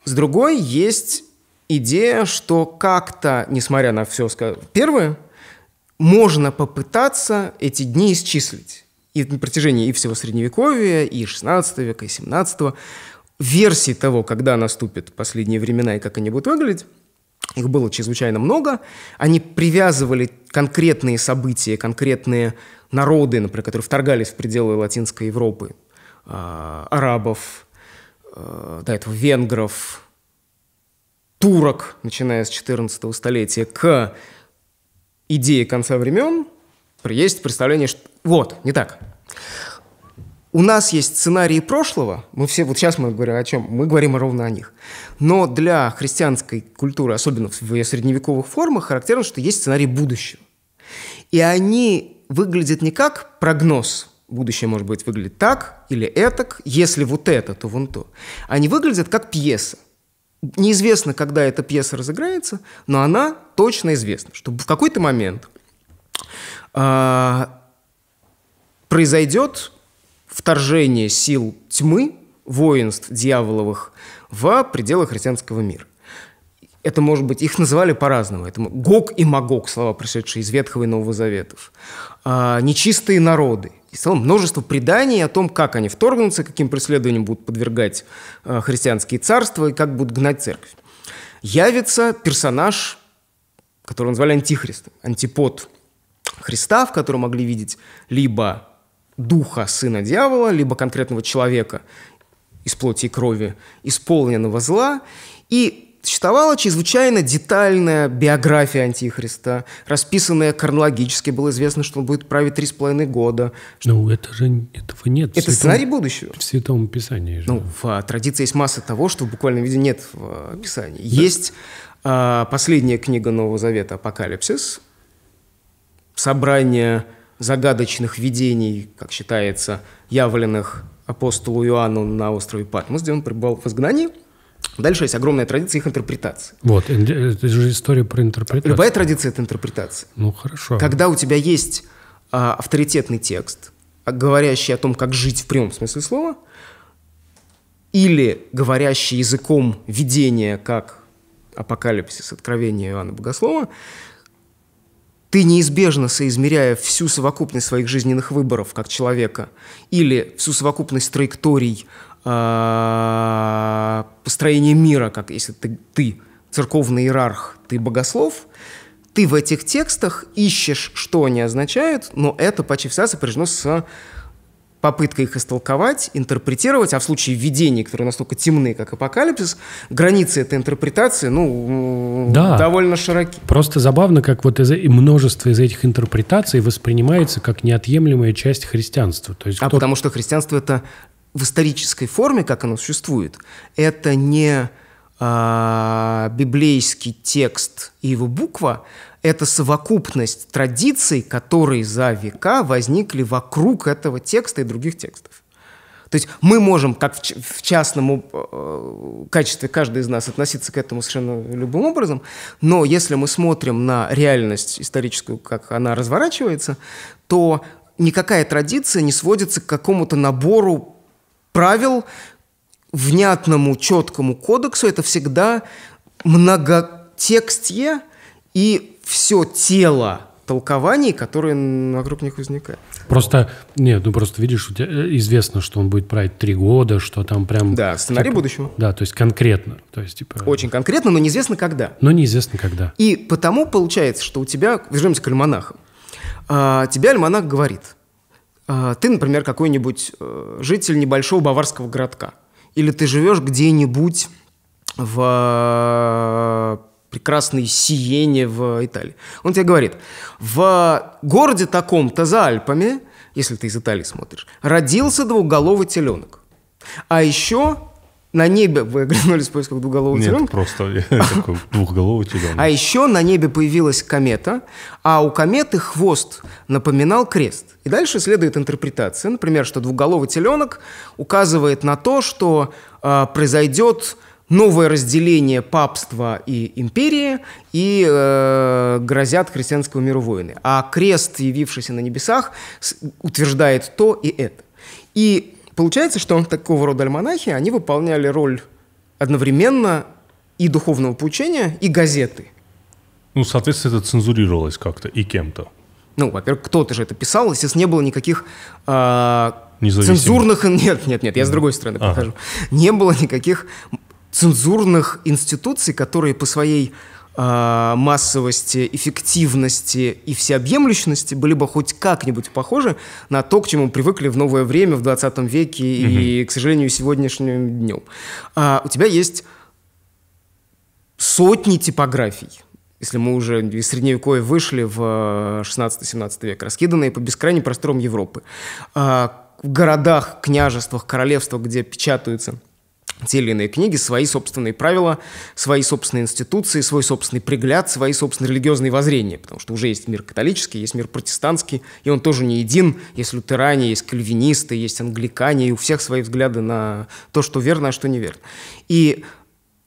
С другой есть идея, что как-то, несмотря на все первое, можно попытаться эти дни исчислить. И на протяжении и всего Средневековья, и XVI века, и XVII версии того, когда наступят последние времена и как они будут выглядеть, их было чрезвычайно много. Они привязывали конкретные события, конкретные народы, например, которые вторгались в пределы Латинской Европы, а, арабов, а, до этого венгров, турок, начиная с XIV столетия, к идее конца времен, есть представление, что... Вот, не так у нас есть сценарии прошлого, мы все, вот сейчас мы говорим о чем? Мы говорим ровно о них. Но для христианской культуры, особенно в ее средневековых формах, характерно, что есть сценарии будущего. И они выглядят не как прогноз, будущее может быть выглядит так или этак, если вот это, то вон то. Они выглядят как пьеса. Неизвестно, когда эта пьеса разыграется, но она точно известна, что в какой-то момент э, а, произойдет вторжение сил тьмы, воинств дьяволовых, в пределы христианского мира. Это может быть, их называли по-разному. Это Гог и Магог, слова, пришедшие из Ветхого и Нового Заветов. А, нечистые народы. И в целом множество преданий о том, как они вторгнутся, каким преследованиям будут подвергать а, христианские царства и как будут гнать церковь. Явится персонаж, которого назвали антихрист антипод Христа, в котором могли видеть либо духа сына дьявола, либо конкретного человека из плоти и крови, исполненного зла, и существовала чрезвычайно детальная биография Антихриста, расписанная хронологически. Было известно, что он будет править три с половиной года. Что... Ну, это же этого нет. Это святом, сценарий будущего. В Святом Писании же. Ну, в а, традиции есть масса того, что в буквальном виде нет в а, Писании. Да. Есть а, последняя книга Нового Завета «Апокалипсис», собрание загадочных видений, как считается, явленных апостолу Иоанну на острове Патмос, где он пребывал в изгнании. Дальше есть огромная традиция их интерпретации. Вот, это же история про интерпретацию. Любая традиция – это интерпретация. Ну, хорошо. Когда у тебя есть а, авторитетный текст, а, говорящий о том, как жить в прямом смысле слова, или говорящий языком видения, как апокалипсис, откровение Иоанна Богослова, ты неизбежно соизмеряя всю совокупность своих жизненных выборов как человека или всю совокупность траекторий а, построения мира, как если ты, ты церковный иерарх, ты богослов, ты в этих текстах ищешь, что они означают, но это почти всегда сопряжено с попытка их истолковать, интерпретировать, а в случае видений, которые настолько темны, как апокалипсис, границы этой интерпретации, ну, да. довольно широки. Просто забавно, как вот из, множество из этих интерпретаций воспринимается как неотъемлемая часть христианства. То есть а потому что христианство это в исторической форме, как оно существует, это не а, библейский текст и его буква, это совокупность традиций, которые за века возникли вокруг этого текста и других текстов. То есть мы можем, как в частном э, качестве каждый из нас, относиться к этому совершенно любым образом, но если мы смотрим на реальность историческую, как она разворачивается, то никакая традиция не сводится к какому-то набору правил, внятному, четкому кодексу. Это всегда многотекстье и все тело толкований, которые вокруг них возникают. Просто, нет, ну просто видишь, у тебя э, известно, что он будет править три года, что там прям... Да, типа сценарий типа, будущего. Да, то есть конкретно. То есть, типа, Очень конкретно, но неизвестно когда. Но неизвестно когда. И потому получается, что у тебя, вернемся к альманахам, а, тебе альманах говорит, а, ты, например, какой-нибудь э, житель небольшого баварского городка, или ты живешь где-нибудь в прекрасные Сиене в Италии. Он тебе говорит, в городе таком-то за Альпами, если ты из Италии смотришь, родился двухголовый теленок. А еще на небе... Вы оглянулись в поисках двухголового Нет, теленка? просто двухголовый теленок. А еще на небе появилась комета, а у кометы хвост напоминал крест. И дальше следует интерпретация, например, что двухголовый теленок указывает на то, что э, произойдет новое разделение папства и империи и э, грозят христианскому миру войны. А крест, явившийся на небесах, утверждает то и это. И получается, что такого рода альманахи, они выполняли роль одновременно и духовного поучения, и газеты. Ну, соответственно, это цензурировалось как-то и кем-то. Ну, во-первых, кто-то же это писал, естественно, не было никаких э, цензурных... Нет, нет, нет, я с другой стороны ага. подхожу. Не было никаких цензурных институций, которые по своей а, массовости, эффективности и всеобъемлющности были бы хоть как-нибудь похожи на то, к чему привыкли в новое время, в 20 веке угу. и, к сожалению, сегодняшним днем. А у тебя есть сотни типографий, если мы уже из Средневековья вышли в 16-17 а, век, раскиданные по бескрайним просторам Европы. А в городах, княжествах, королевствах, где печатаются – те или иные книги, свои собственные правила, свои собственные институции, свой собственный пригляд, свои собственные религиозные воззрения, потому что уже есть мир католический, есть мир протестантский, и он тоже не един, есть лютеране, есть кальвинисты, есть англикане, и у всех свои взгляды на то, что верно, а что неверно. И,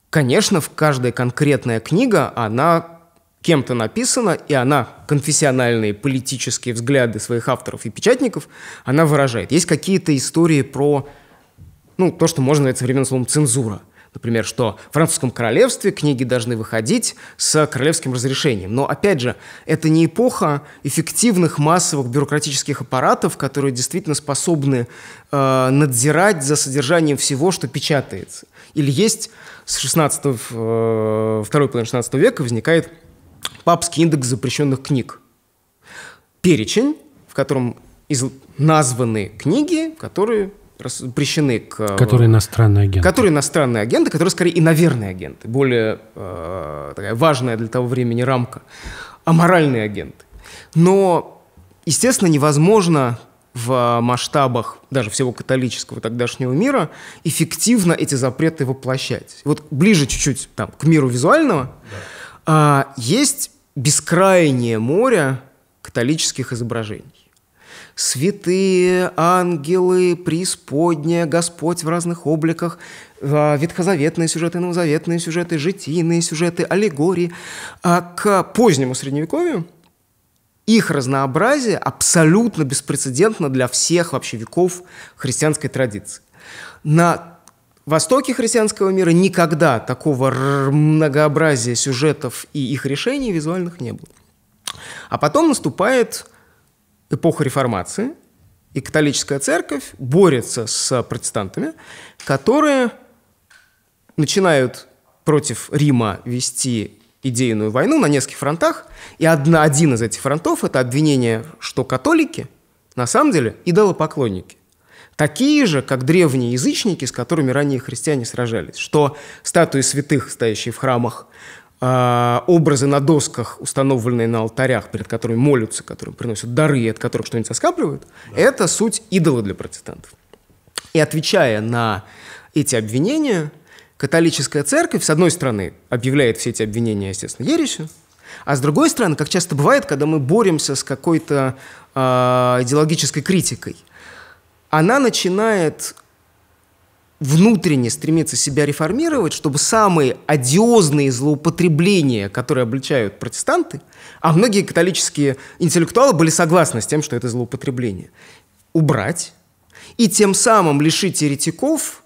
конечно, в каждая конкретная книга, она кем-то написана, и она конфессиональные политические взгляды своих авторов и печатников, она выражает. Есть какие-то истории про ну, то, что можно называть современным словом «цензура». Например, что в французском королевстве книги должны выходить с королевским разрешением. Но, опять же, это не эпоха эффективных массовых бюрократических аппаратов, которые действительно способны э, надзирать за содержанием всего, что печатается. Или есть с 16, э, второй половины 16 века возникает папский индекс запрещенных книг. Перечень, в котором из названы книги, которые запрещены к... Э, которые иностранные агенты. Которые иностранные агенты, которые скорее и наверное агенты. Более э, такая важная для того времени рамка. Аморальные агенты. Но, естественно, невозможно в масштабах даже всего католического тогдашнего мира эффективно эти запреты воплощать. Вот ближе чуть-чуть там, к миру визуального да. э, есть бескрайнее море католических изображений святые, ангелы, преисподняя, Господь в разных обликах, а, ветхозаветные сюжеты, новозаветные сюжеты, житийные сюжеты, аллегории. А к позднему Средневековью их разнообразие абсолютно беспрецедентно для всех вообще веков христианской традиции. На востоке христианского мира никогда такого многообразия сюжетов и их решений визуальных не было. А потом наступает Эпоха реформации, и католическая церковь борется с протестантами, которые начинают против Рима вести идейную войну на нескольких фронтах, и одна, один из этих фронтов – это обвинение, что католики на самом деле идолопоклонники. Такие же, как древние язычники, с которыми ранее христиане сражались, что статуи святых, стоящие в храмах, а, образы на досках, установленные на алтарях, перед которыми молятся, которые приносят дары и от которых что-нибудь соскапливают, да. это суть идола для протестантов. И отвечая на эти обвинения, католическая церковь, с одной стороны, объявляет все эти обвинения, естественно, ересью, а с другой стороны, как часто бывает, когда мы боремся с какой-то э, идеологической критикой, она начинает внутренне стремится себя реформировать, чтобы самые одиозные злоупотребления, которые обличают протестанты, а многие католические интеллектуалы были согласны с тем, что это злоупотребление, убрать и тем самым лишить еретиков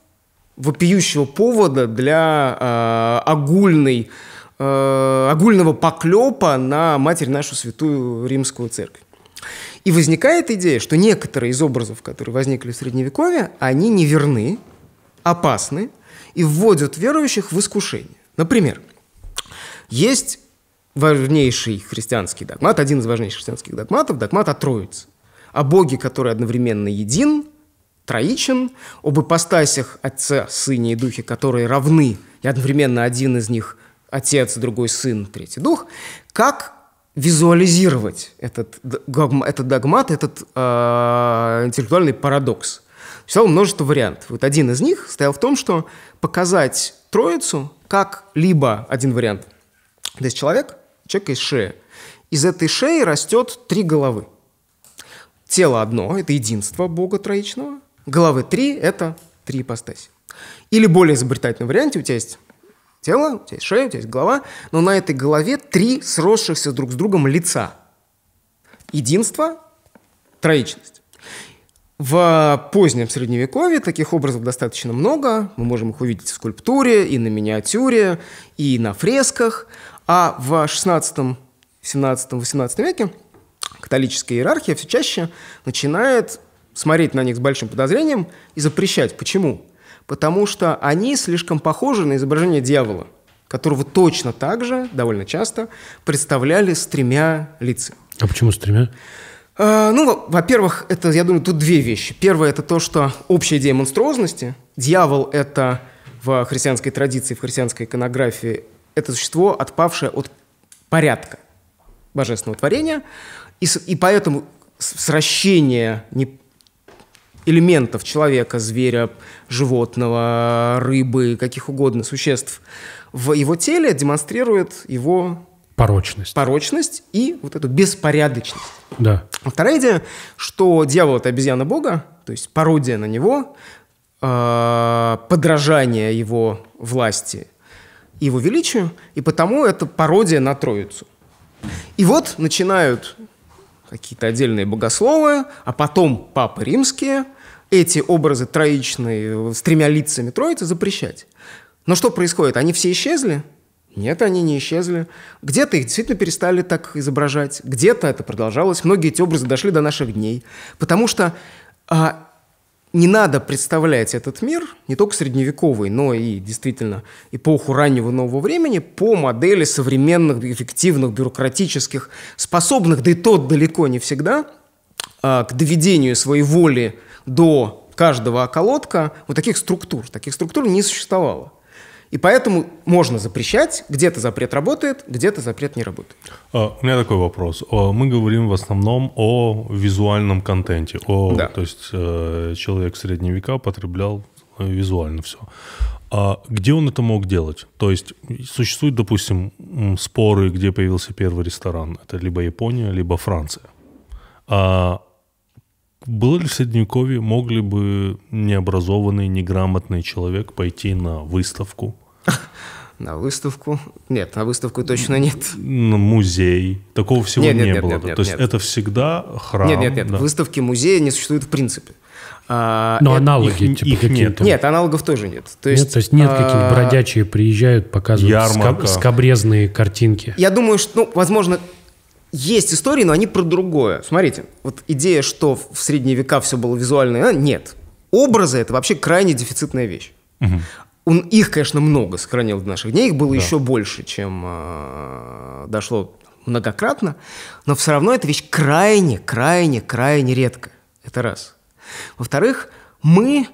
вопиющего повода для э, огульной, э, огульного поклепа на Матерь нашу Святую Римскую Церковь. И возникает идея, что некоторые из образов, которые возникли в Средневековье, они неверны, опасны и вводят верующих в искушение. Например, есть важнейший христианский догмат, один из важнейших христианских догматов, догмат о Троице, о Боге, который одновременно един, троичен, об ипостасях Отца, Сыне и Духе, которые равны, и одновременно один из них – Отец, другой – Сын, третий – Дух, как визуализировать этот, догмат, этот э, интеллектуальный парадокс считал множество вариантов. Вот один из них стоял в том, что показать троицу как либо один вариант. Здесь человек, человек из шеи. Из этой шеи растет три головы. Тело одно — это единство Бога троичного. Головы три — это три ипостаси. Или более изобретательном варианте у тебя есть тело, у тебя есть шея, у тебя есть голова, но на этой голове три сросшихся друг с другом лица. Единство, троичность. В позднем средневековье таких образов достаточно много. Мы можем их увидеть в скульптуре, и на миниатюре, и на фресках. А в 16, 17, 18 веке католическая иерархия все чаще начинает смотреть на них с большим подозрением и запрещать. Почему? Потому что они слишком похожи на изображение дьявола, которого точно так же, довольно часто, представляли с тремя лицами. А почему с тремя? Э, ну, во-первых, это, я думаю, тут две вещи. Первое – это то, что общая идея монструозности. Дьявол – это в христианской традиции, в христианской иконографии, это существо, отпавшее от порядка божественного творения. И, и поэтому сращение не, элементов человека, зверя, животного, рыбы, каких угодно существ в его теле демонстрирует его Порочность. Порочность и вот эту беспорядочность. Да. А вторая идея, что дьявол — это обезьяна бога, то есть пародия на него, а, подражание его власти, его величию, и потому это пародия на Троицу. И вот начинают какие-то отдельные богословы, а потом папы римские эти образы троичные с тремя лицами Троицы запрещать. Но что происходит? Они все исчезли, нет, они не исчезли. Где-то их действительно перестали так изображать, где-то это продолжалось. Многие эти образы дошли до наших дней. Потому что а, не надо представлять этот мир, не только средневековый, но и действительно эпоху раннего нового времени по модели современных, эффективных, бюрократических, способных, да и тот далеко не всегда, а, к доведению своей воли до каждого околотка вот таких структур. Таких структур не существовало. И поэтому можно запрещать, где-то запрет работает, где-то запрет не работает. А, у меня такой вопрос. А, мы говорим в основном о визуальном контенте. О, да. То есть э, человек в века потреблял э, визуально все. А где он это мог делать? То есть существуют, допустим, споры, где появился первый ресторан. Это либо Япония, либо Франция. А было ли в Средневековье, могли бы необразованный, неграмотный человек пойти на выставку? [LAUGHS] На выставку? Нет, на выставку точно нет. На музей. Такого всего нет, нет, не нет, было. Нет, нет, То есть нет. это всегда храм. Нет, нет, нет. Да. Выставки музея не существует в принципе. А, Но это, аналоги их, типа их нет. Нет, аналогов тоже нет. То есть, нет, то есть нет а, какие-то бродячие приезжают, показывают скоб, скобрезные картинки. Я думаю, что, ну, возможно, есть истории, но они про другое. Смотрите, вот идея, что в средние века все было визуальное, э, нет. Образы это вообще крайне дефицитная вещь. Угу. Он, их, конечно, много сохранил в наших дней, их было да. еще больше, чем э, дошло многократно, но все равно эта вещь крайне, крайне, крайне редкая. Это раз. Во-вторых, мы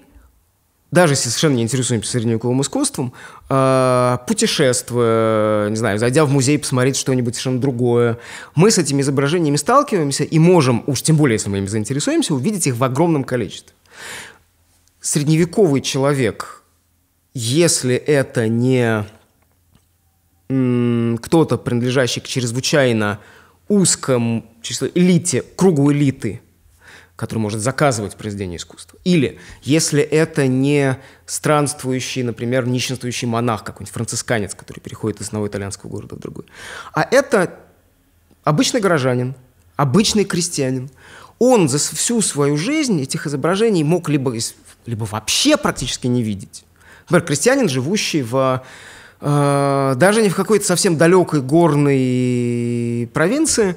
даже если совершенно не интересуемся средневековым искусством, а, путешествуя, не знаю, зайдя в музей, посмотреть что-нибудь совершенно другое, мы с этими изображениями сталкиваемся и можем, уж тем более, если мы ими заинтересуемся, увидеть их в огромном количестве. Средневековый человек, если это не кто-то, принадлежащий к чрезвычайно узкому числу элите, кругу элиты – который может заказывать произведение искусства. Или, если это не странствующий, например, нищенствующий монах, какой-нибудь францисканец, который переходит из одного итальянского города в другой. А это обычный горожанин, обычный крестьянин. Он за всю свою жизнь этих изображений мог либо, либо вообще практически не видеть. Например, крестьянин, живущий в э, даже не в какой-то совсем далекой горной провинции,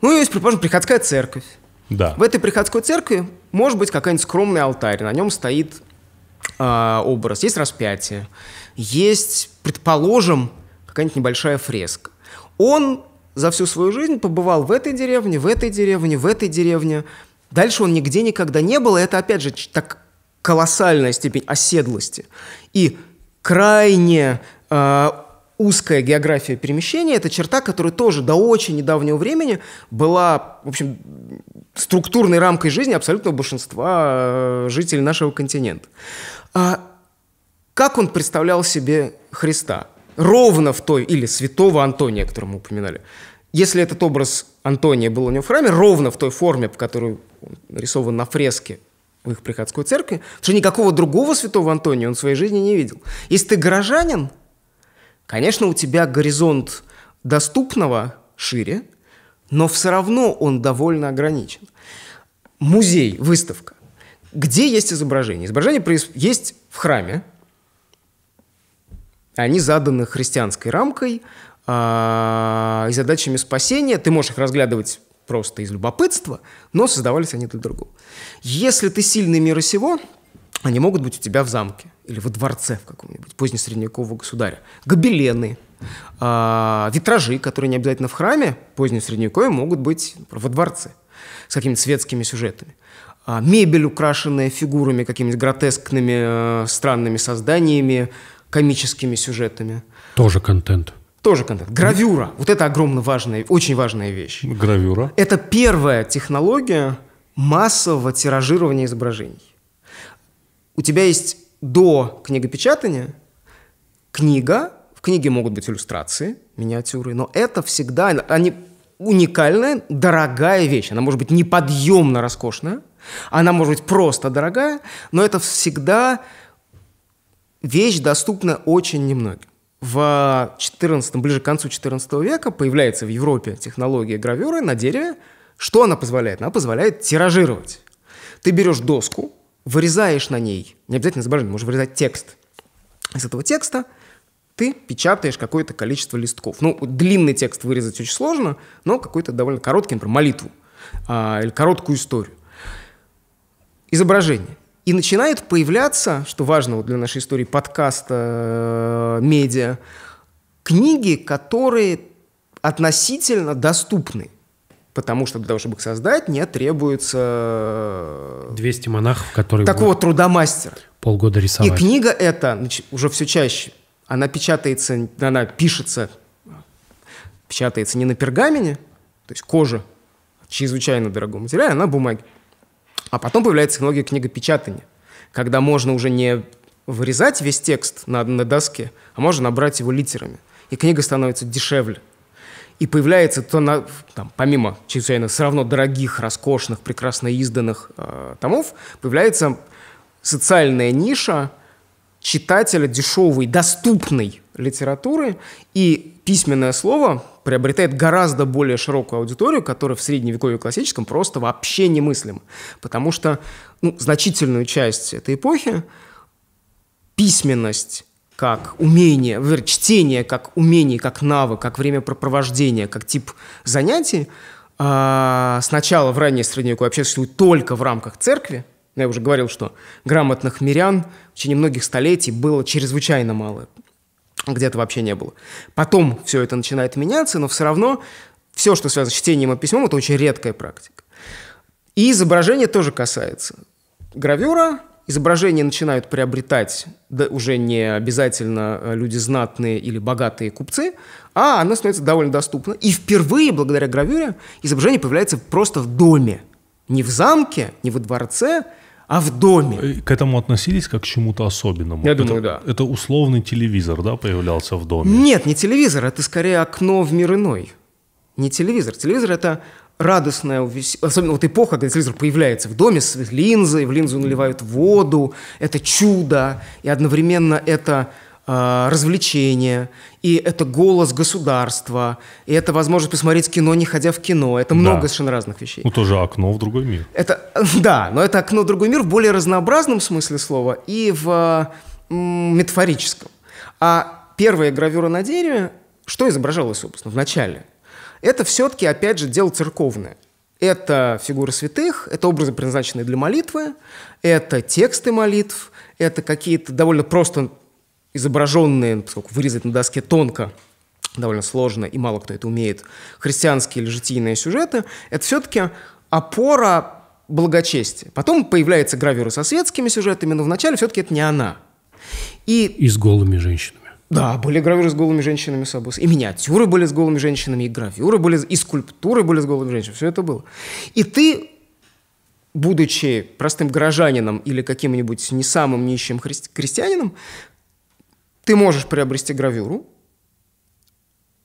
ну, есть, предположим, приходская церковь. Да. В этой приходской церкви может быть какая нибудь скромный алтарь, на нем стоит э, образ, есть распятие, есть, предположим, какая-нибудь небольшая фреска. Он за всю свою жизнь побывал в этой деревне, в этой деревне, в этой деревне. Дальше он нигде никогда не был, и это, опять же, так колоссальная степень оседлости. И крайне э, узкая география перемещения – это черта, которая тоже до очень недавнего времени была, в общем, структурной рамкой жизни абсолютного большинства э, жителей нашего континента. А как он представлял себе Христа? Ровно в той, или святого Антония, о котором мы упоминали. Если этот образ Антония был у него в храме, ровно в той форме, по которой он рисован на фреске в их приходской церкви, потому что никакого другого святого Антония он в своей жизни не видел. Если ты горожанин – Конечно, у тебя горизонт доступного шире, но все равно он довольно ограничен. Музей, выставка. Где есть изображение? Изображение есть в храме. Они заданы христианской рамкой э и задачами спасения. Ты можешь их разглядывать просто из любопытства, но создавались они для другого. Если ты сильный мира сего, они могут быть у тебя в замке или во дворце в каком-нибудь позднесредневекового государя. Гобелены, а, витражи, которые не обязательно в храме, позднесредневековые могут быть во дворце с какими-то светскими сюжетами. А, мебель, украшенная фигурами, какими-то гротескными, э, странными созданиями, комическими сюжетами. Тоже контент. Тоже контент. Гравюра. Вот это огромно важная, очень важная вещь. Гравюра. Это первая технология массового тиражирования изображений у тебя есть до книгопечатания книга, в книге могут быть иллюстрации, миниатюры, но это всегда, они уникальная, дорогая вещь. Она может быть неподъемно роскошная, она может быть просто дорогая, но это всегда вещь, доступна очень немногим. В 14, ближе к концу 14 века появляется в Европе технология гравюры на дереве. Что она позволяет? Она позволяет тиражировать. Ты берешь доску, вырезаешь на ней, не обязательно изображение, можешь вырезать текст. Из этого текста ты печатаешь какое-то количество листков. Ну, длинный текст вырезать очень сложно, но какой-то довольно короткий, например, молитву а, или короткую историю. Изображение. И начинает появляться, что важно вот для нашей истории подкаста, э, медиа, книги, которые относительно доступны. Потому что для того, чтобы их создать, не требуется... 200 э, монахов, которые... Такого трудомастера. Полгода рисовать. И книга эта уже все чаще. Она печатается, она пишется, печатается не на пергамене, то есть кожа, чрезвычайно дорогой материал, она бумаги. А потом появляется технология книгопечатания, когда можно уже не вырезать весь текст на, на доске, а можно набрать его литерами. И книга становится дешевле и появляется то на, там, помимо чрезвычайно все равно дорогих, роскошных, прекрасно изданных э, томов, появляется социальная ниша читателя дешевой, доступной литературы, и письменное слово приобретает гораздо более широкую аудиторию, которая в средневековье классическом просто вообще немыслима, потому что ну, значительную часть этой эпохи письменность как умение, вернее, чтение как умение, как навык, как времяпрепровождение, как тип занятий а, сначала в раннее средневековье вообще существует только в рамках церкви. Я уже говорил, что грамотных мирян в течение многих столетий было чрезвычайно мало. Где-то вообще не было. Потом все это начинает меняться, но все равно все, что связано с чтением и письмом, это очень редкая практика. И изображение тоже касается. Гравюра, изображения начинают приобретать да, уже не обязательно э, люди знатные или богатые купцы, а она становится довольно доступна. И впервые, благодаря гравюре, изображение появляется просто в доме. Не в замке, не во дворце, а в доме. К этому относились как к чему-то особенному? Я это, думаю, да. Это условный телевизор, да, появлялся в доме? Нет, не телевизор, это скорее окно в мир иной. Не телевизор. Телевизор — это радостная, особенно вот эпоха, когда телевизор появляется в доме с линзой, в линзу наливают воду, это чудо, и одновременно это э, развлечение, и это голос государства, и это возможность посмотреть кино, не ходя в кино. Это да. много совершенно разных вещей. Ну, тоже окно в другой мир. Это, [LAUGHS] да, но это окно в другой мир в более разнообразном смысле слова и в э, метафорическом. А первая гравюра на дереве, что изображалось, собственно, в начале – это все-таки, опять же, дело церковное. Это фигуры святых, это образы, предназначенные для молитвы, это тексты молитв, это какие-то довольно просто изображенные, ну, поскольку вырезать на доске тонко, довольно сложно, и мало кто это умеет, христианские или житийные сюжеты, это все-таки опора благочестия. Потом появляется гравюра со светскими сюжетами, но вначале все-таки это не она. И, и с голыми женщинами. Да, были гравюры с голыми женщинами с обоз. И миниатюры были с голыми женщинами, и гравюры были, и скульптуры были с голыми женщинами. Все это было. И ты, будучи простым горожанином или каким-нибудь не самым нищим христи- крестьянином, ты можешь приобрести гравюру.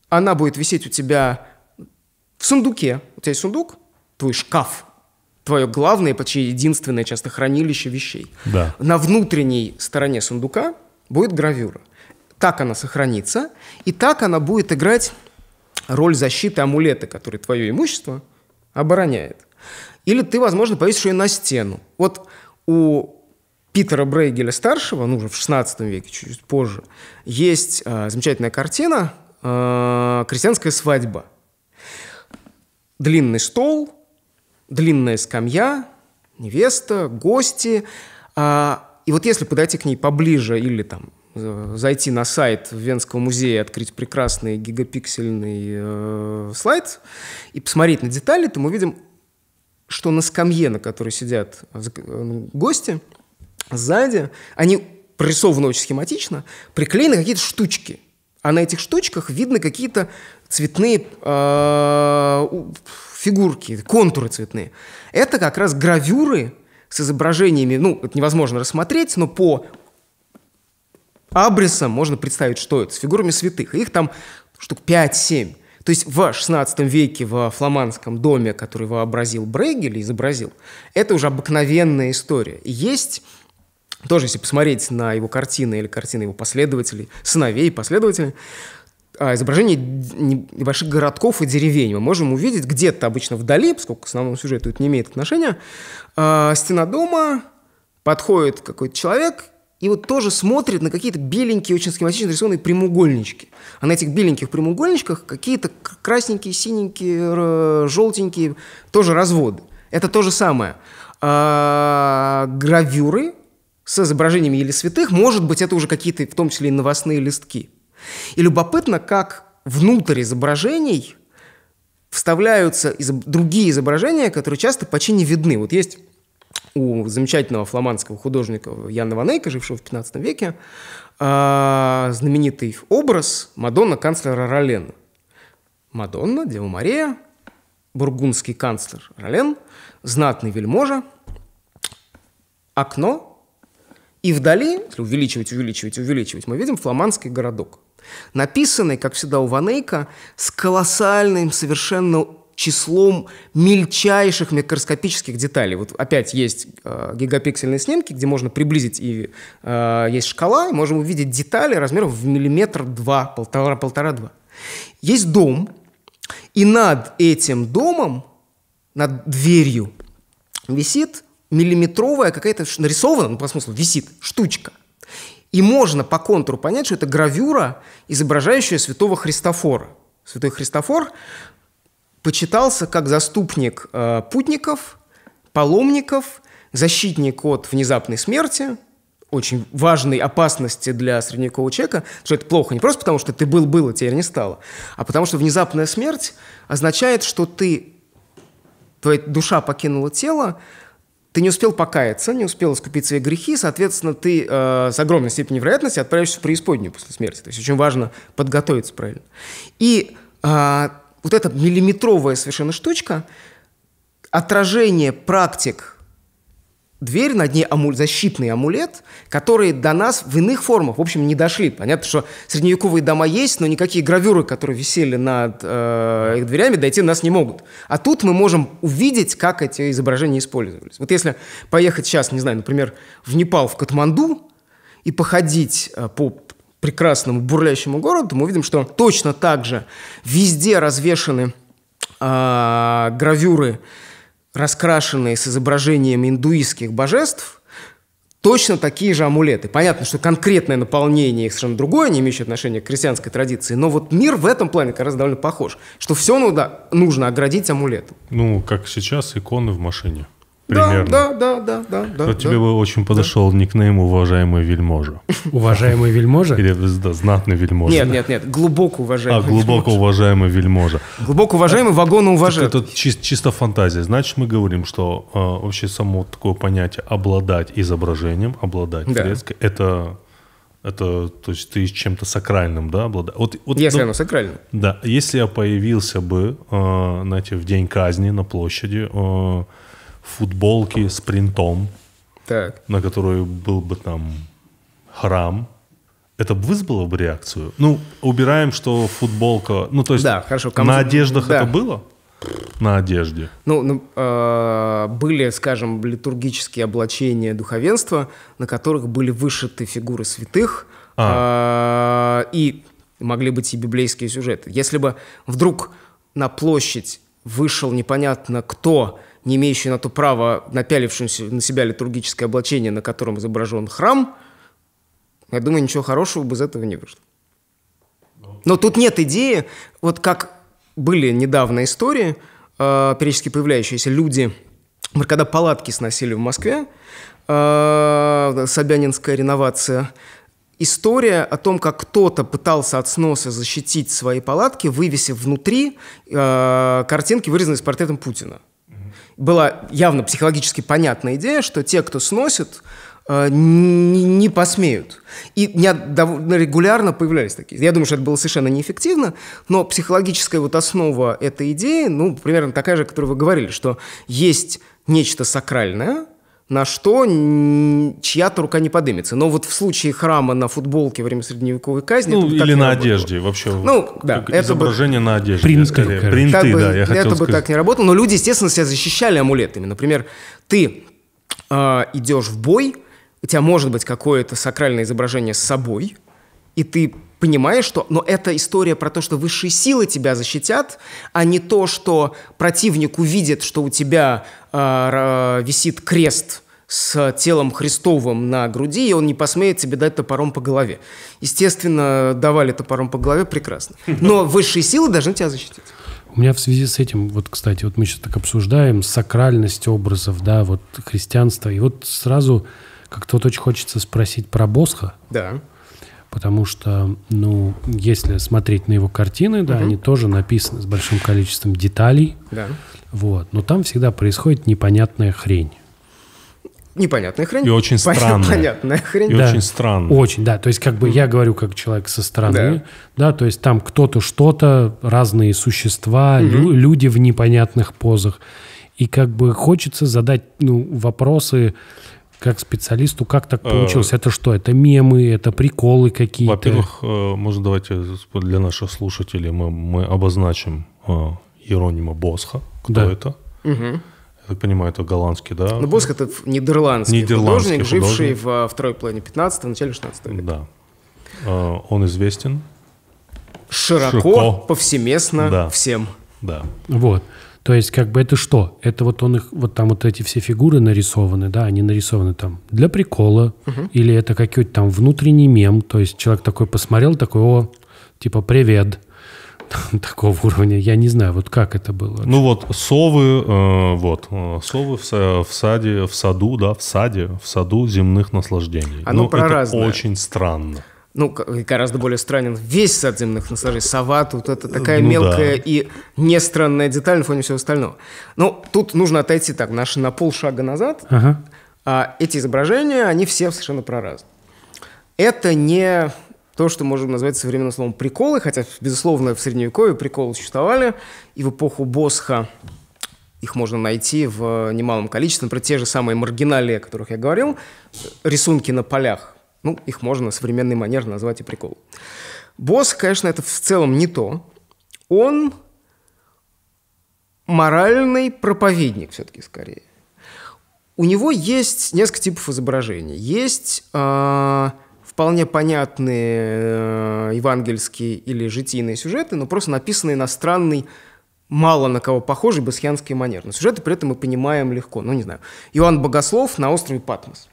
Она будет висеть у тебя в сундуке. У тебя есть сундук, твой шкаф, твое главное, почти единственное часто хранилище вещей. Да. На внутренней стороне сундука будет гравюра – так она сохранится, и так она будет играть роль защиты амулета, который твое имущество обороняет. Или ты, возможно, повесишь ее на стену. Вот у Питера Брейгеля старшего, ну уже в 16 веке, чуть чуть позже, есть э, замечательная картина э, «Крестьянская свадьба». Длинный стол, длинная скамья, невеста, гости. Э, и вот если подойти к ней поближе или там Э, зайти на сайт Венского музея, открыть прекрасный гигапиксельный э, слайд и посмотреть на детали, то мы видим, что на скамье, на которой сидят э, э, ну, гости, сзади, они прорисованы очень схематично, приклеены какие-то штучки. А на этих штучках видны какие-то цветные э, фигурки, контуры цветные. Это как раз гравюры с изображениями, ну, это невозможно рассмотреть, но по абрисом можно представить, что это, с фигурами святых. Их там штук 5-7. То есть в XVI веке во фламандском доме, который вообразил Брейгель, изобразил, это уже обыкновенная история. Есть тоже, если посмотреть на его картины или картины его последователей, сыновей последователей, а, изображение небольших городков и деревень. Мы можем увидеть где-то обычно вдали, поскольку к основному сюжету это не имеет отношения, а, стена дома, подходит какой-то человек и вот тоже смотрит на какие-то беленькие, очень схематично нарисованные прямоугольнички. А на этих беленьких прямоугольничках какие-то красненькие, синенькие, желтенькие, тоже разводы. Это то же самое. А, гравюры с изображениями или святых, может быть, это уже какие-то, в том числе и новостные листки. И любопытно, как внутрь изображений вставляются из- другие изображения, которые часто почти не видны. Вот есть у замечательного фламандского художника Яна Ванейка, жившего в 15 веке, а, знаменитый образ Мадонна канцлера Ролена. Мадонна, Дева Мария, бургундский канцлер Ролен, знатный вельможа, окно, и вдали, если увеличивать, увеличивать, увеличивать, мы видим фламандский городок написанный, как всегда, у Ванейка, с колоссальным, совершенно числом мельчайших микроскопических деталей. Вот опять есть э, гигапиксельные снимки, где можно приблизить, и э, есть шкала, и можем увидеть детали размером в миллиметр-два, полтора-полтора-два. Есть дом, и над этим домом, над дверью, висит миллиметровая какая-то нарисована, ну, по смыслу, висит штучка. И можно по контуру понять, что это гравюра, изображающая святого Христофора. Святой Христофор почитался как заступник э, путников, паломников, защитник от внезапной смерти, очень важной опасности для средневекового человека, что это плохо не просто потому, что ты был-был, а теперь не стало, а потому что внезапная смерть означает, что ты, твоя душа покинула тело, ты не успел покаяться, не успел искупить свои грехи, соответственно, ты э, с огромной степенью вероятности отправишься в преисподнюю после смерти. То есть очень важно подготовиться правильно. И э, вот эта миллиметровая совершенно штучка, отражение практик, дверь, над ней амуль, защитный амулет, которые до нас в иных формах, в общем, не дошли. Понятно, что средневековые дома есть, но никакие гравюры, которые висели над э, их дверями, дойти до нас не могут. А тут мы можем увидеть, как эти изображения использовались. Вот если поехать сейчас, не знаю, например, в Непал, в Катманду, и походить э, по прекрасному бурлящему городу, мы видим, что точно так же везде развешаны э, гравюры, раскрашенные с изображением индуистских божеств, точно такие же амулеты. Понятно, что конкретное наполнение их совершенно другое, не имеющее отношения к крестьянской традиции, но вот мир в этом плане как раз довольно похож, что все нужно, нужно оградить амулетом. Ну, как сейчас иконы в машине. Примерно. Да, да, да, да, да. Но да, тебе бы очень подошел да. никнейм «Уважаемый вельможа». «Уважаемый вельможа»? Или да, «Знатный вельможа». Нет, нет, нет, глубоко уважаемый. А, глубоко уважаемый вельможа. Глубоко уважаемый вагон уважает. Это чисто фантазия. Значит, мы говорим, что а, вообще само такое понятие «обладать изображением», «обладать фреской» — это это, то есть ты чем-то сакральным, да, обладаешь. Вот, вот, если ну, оно сакрально. Да, если я появился бы, э, знаете, в день казни на площади, э, футболки с принтом, так. на которую был бы там храм, это вызвало бы реакцию? Ну, убираем, что футболка... Ну, то есть да, хорошо, кому... на одеждах да. это было? На одежде. Ну, ну э, были, скажем, литургические облачения духовенства, на которых были вышиты фигуры святых, а. э, и могли быть и библейские сюжеты. Если бы вдруг на площадь вышел непонятно кто не имеющий на то права, напялившимся на себя литургическое облачение, на котором изображен храм, я думаю, ничего хорошего бы из этого не вышло. Но тут нет идеи, вот как были недавно истории, э, периодически появляющиеся люди, когда палатки сносили в Москве, э, Собянинская реновация, история о том, как кто-то пытался от сноса защитить свои палатки, вывесив внутри э, картинки, вырезанные с портретом Путина была явно психологически понятная идея, что те, кто сносит, э, не, не посмеют. И не, довольно регулярно появлялись такие. Я думаю, что это было совершенно неэффективно, но психологическая вот основа этой идеи, ну, примерно такая же, о которой вы говорили, что есть нечто сакральное, на что чья-то рука не подымется. Но вот в случае храма на футболке во время средневековой казни... Ну, или на одежде вообще. Ну, да. Это изображение бы... на одежде. Принты, скорее. Принты, так да, я хотел Это бы так не работало, но люди, естественно, себя защищали амулетами. Например, ты э, идешь в бой, у тебя может быть какое-то сакральное изображение с собой, и ты понимаешь, что... Но это история про то, что высшие силы тебя защитят, а не то, что противник увидит, что у тебя э, висит крест с телом Христовым на груди, и он не посмеет тебе дать топором по голове. Естественно, давали топором по голове прекрасно. [LAUGHS] Но высшие силы должны тебя защитить. У меня в связи с этим, вот, кстати, вот мы сейчас так обсуждаем сакральность образов, да, вот христианство, и вот сразу как-то вот очень хочется спросить про Босха. Да потому что, ну, если смотреть на его картины, да, угу. они тоже написаны с большим количеством деталей, да. вот, но там всегда происходит непонятная хрень. Непонятная хрень. И очень странная. Понятная хрень. И да. очень странная. Очень, да. То есть, как бы я говорю, как человек со стороны, да, да то есть там кто-то что-то, разные существа, угу. люди в непонятных позах. И как бы хочется задать ну, вопросы как специалисту, как так э, получилось? это что? Это мемы, это приколы какие-то? Во-первых, э, может, давайте для наших слушателей мы, мы обозначим э, Еронима Босха. Кто да. это? Угу. Я так понимаю, это голландский, да? Ну, Босх — это нидерландский, нидерландский художник, художник, живший в второй половине 15-го, начале 16 века. Да. Э, он известен. Широко, Широко. повсеместно да. всем. Да. Вот. То есть, как бы это что? Это вот он их, вот там вот эти все фигуры нарисованы, да, они нарисованы там для прикола, угу. или это какой-то там внутренний мем, то есть человек такой посмотрел, такой, о, типа, привет, [LAUGHS] такого уровня. Я не знаю, вот как это было. Ну вот совы, э, вот э, совы в, в саде, в саду, да, в саде, в саду земных наслаждений. Оно ну, про это разное. очень странно ну, гораздо более странен весь сад земных наслаждений. Сова тут это такая ну, мелкая да. и не странная деталь на фоне всего остального. Но ну, тут нужно отойти так, наши на полшага назад. Ага. А эти изображения, они все совершенно проразны. Это не то, что можем назвать современным словом приколы, хотя, безусловно, в Средневековье приколы существовали, и в эпоху Босха их можно найти в немалом количестве. Например, те же самые маргиналии, о которых я говорил, рисунки на полях ну, их можно на современный манер назвать и прикол. Босс, конечно, это в целом не то. Он моральный проповедник все-таки скорее. У него есть несколько типов изображений. Есть э, вполне понятные э, евангельские или житийные сюжеты, но просто написанные на странный мало на кого похожий басхианский манер. Но сюжеты при этом мы понимаем легко. Ну, не знаю. Иоанн Богослов на острове Патмос.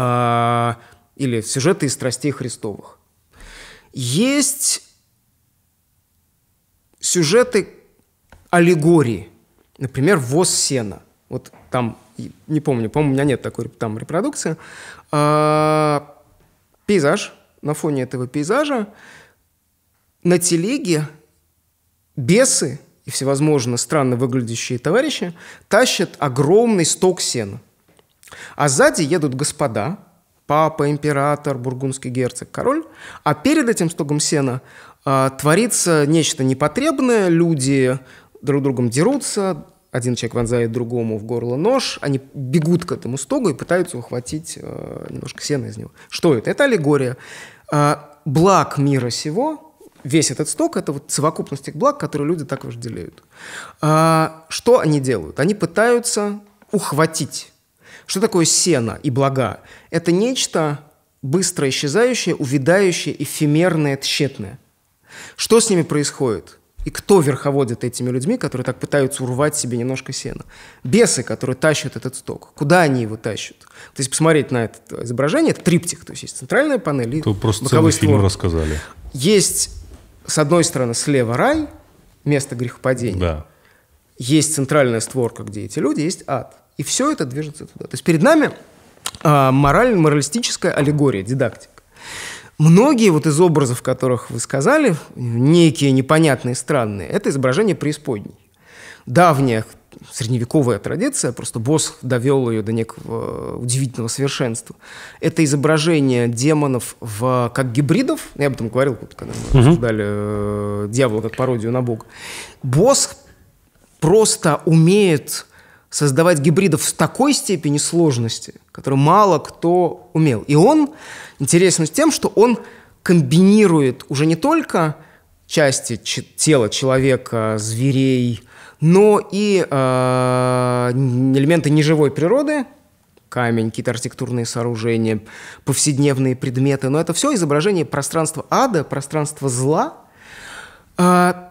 А, или сюжеты из страстей Христовых. Есть сюжеты аллегории, например, «Воз сена». Вот там, не помню, по-моему, у меня нет такой там репродукции. А, пейзаж, на фоне этого пейзажа, на телеге бесы и всевозможно странно выглядящие товарищи тащат огромный сток сена. А сзади едут господа, папа, император, бургундский герцог, король. А перед этим стогом сена э, творится нечто непотребное, люди друг другом дерутся, один человек вонзает другому в горло нож, они бегут к этому стогу и пытаются ухватить э, немножко сена из него. Что это? Это аллегория. Э, благ мира сего, весь этот сток – это вот совокупность их благ, которые люди так вожделеют. Э, что они делают? Они пытаются ухватить что такое сено и блага? Это нечто быстро исчезающее, увядающее, эфемерное, тщетное. Что с ними происходит? И кто верховодит этими людьми, которые так пытаются урвать себе немножко сена? Бесы, которые тащат этот сток. Куда они его тащат? То есть посмотреть на это изображение, это триптих, то есть есть центральная панель и То просто целый створ. фильм рассказали. Есть, с одной стороны, слева рай, место грехопадения. Да есть центральная створка, где эти люди, есть ад. И все это движется туда. То есть перед нами а, мораль, моралистическая аллегория, дидактика. Многие вот из образов, которых вы сказали, некие непонятные, странные, это изображение преисподней. Давняя средневековая традиция, просто босс довел ее до некого удивительного совершенства. Это изображение демонов в, как гибридов, я об этом говорил, когда мы угу. обсуждали э, дьявола как пародию на бога. Босс просто умеет создавать гибридов в такой степени сложности, которую мало кто умел. И он интересен тем, что он комбинирует уже не только части тела человека, зверей, но и э, элементы неживой природы, камень, какие-то архитектурные сооружения, повседневные предметы. Но это все изображение пространства ада, пространства зла. Э,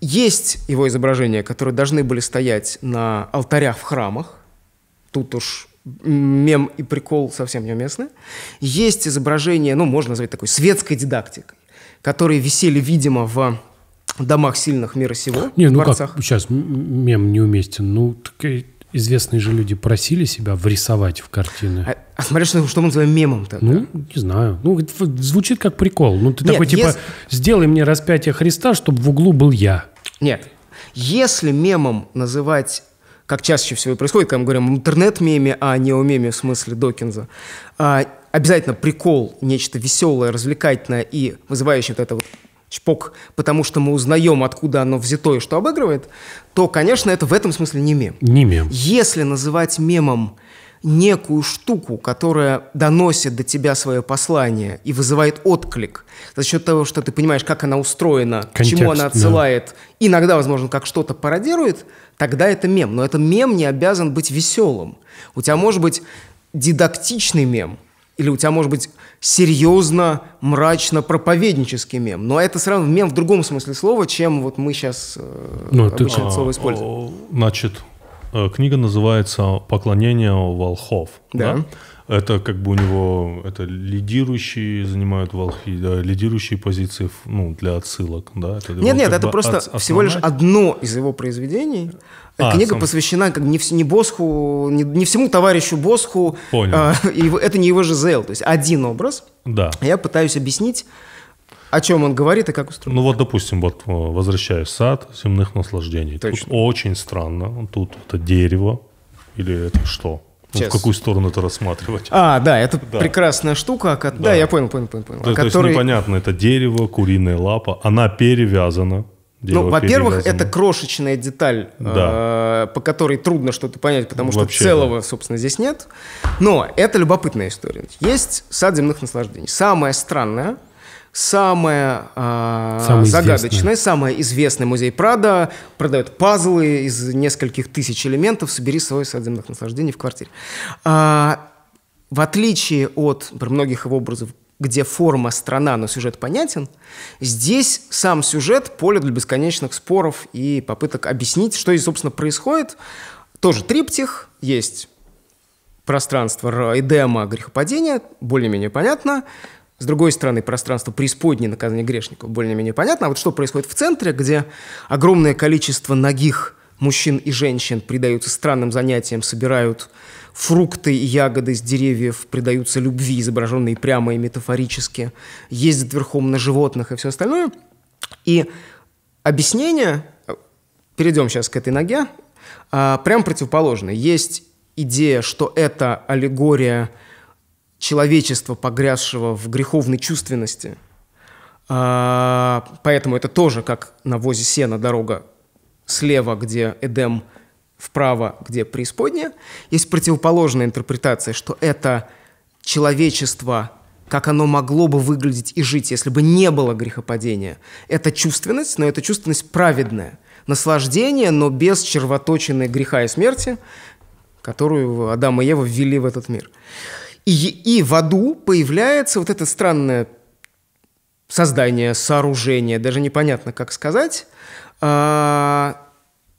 есть его изображения, которые должны были стоять на алтарях в храмах. Тут уж мем и прикол совсем неуместны. Есть изображения, ну, можно назвать такой светской дидактикой, которые висели, видимо, в домах сильных мира сего. Не, ну дворцах. как, сейчас мем неуместен. Ну, так, известные же люди просили себя врисовать в картины. А, а смотри, что, что мы называем мемом-то? Ну, не знаю. Ну, звучит как прикол. Ну, ты Нет, такой, типа, если... сделай мне распятие Христа, чтобы в углу был я. Нет. Если мемом называть как чаще всего происходит, когда мы говорим интернет-меме, а не о меме в смысле Докинза, а, обязательно прикол, нечто веселое, развлекательное и вызывающее вот это вот чпок, потому что мы узнаем, откуда оно взято и что обыгрывает, то, конечно, это в этом смысле не мем. Не мем. Если называть мемом некую штуку, которая доносит до тебя свое послание и вызывает отклик за счет того, что ты понимаешь, как она устроена, к чему она отсылает, да. иногда, возможно, как что-то пародирует, тогда это мем. Но этот мем не обязан быть веселым. У тебя может быть дидактичный мем – или у тебя может быть серьезно, мрачно, проповеднический мем. Но это сразу мем в другом смысле слова, чем вот мы сейчас э, ну, обычно ты, это слово а, используем. Значит, э, книга называется «Поклонение волхов». Да. да? это как бы у него это лидирующие занимают волхи, да, лидирующие позиции ну, для отсылок. Да, это нет, нет, это просто от, всего лишь одно из его произведений. А, Книга сам... посвящена как не, не Босху, не, не всему товарищу Босху. Понял. А, и это не его же Зейл, то есть один образ. Да. Я пытаюсь объяснить, о чем он говорит и как устроен. Ну вот, допустим, вот э, возвращаюсь в сад земных наслаждений. Точно. Тут очень странно. Тут это дерево или это что? Ну, Сейчас. В какую сторону это рассматривать? А, да, это да. прекрасная штука. Да. да, я понял, понял, понял. понял. Да, который... То есть непонятно, это дерево, куриная лапа, она перевязана. Ну, дерево ну, во-первых, это крошечная деталь, да. э, по которой трудно что-то понять, потому что Вообще, целого, да. собственно, здесь нет. Но это любопытная история. Есть сад земных наслаждений. Самое странное, самое а, самый загадочное, известный. самое известный музей Прада продает пазлы из нескольких тысяч элементов. Собери свой сад земных наслаждений в квартире. А, в отличие от многих его образов, где форма страна, но сюжет понятен, здесь сам сюжет поле для бесконечных споров и попыток объяснить, что здесь, собственно, происходит. Тоже триптих, есть пространство Эдема, грехопадения, более-менее понятно – с другой стороны, пространство преисподней наказания грешников более-менее понятно. А вот что происходит в центре, где огромное количество ногих мужчин и женщин предаются странным занятиям, собирают фрукты и ягоды с деревьев, предаются любви, изображенные прямо и метафорически, ездят верхом на животных и все остальное. И объяснение, перейдем сейчас к этой ноге, а, прям противоположное. Есть идея, что это аллегория – человечества, погрязшего в греховной чувственности. А, поэтому это тоже как на возе сена дорога слева, где Эдем, вправо, где преисподняя. Есть противоположная интерпретация, что это человечество, как оно могло бы выглядеть и жить, если бы не было грехопадения. Это чувственность, но это чувственность праведная. Наслаждение, но без червоточины греха и смерти, которую Адам и Ева ввели в этот мир. И, и в аду появляется вот это странное создание, сооружение, даже непонятно, как сказать, а,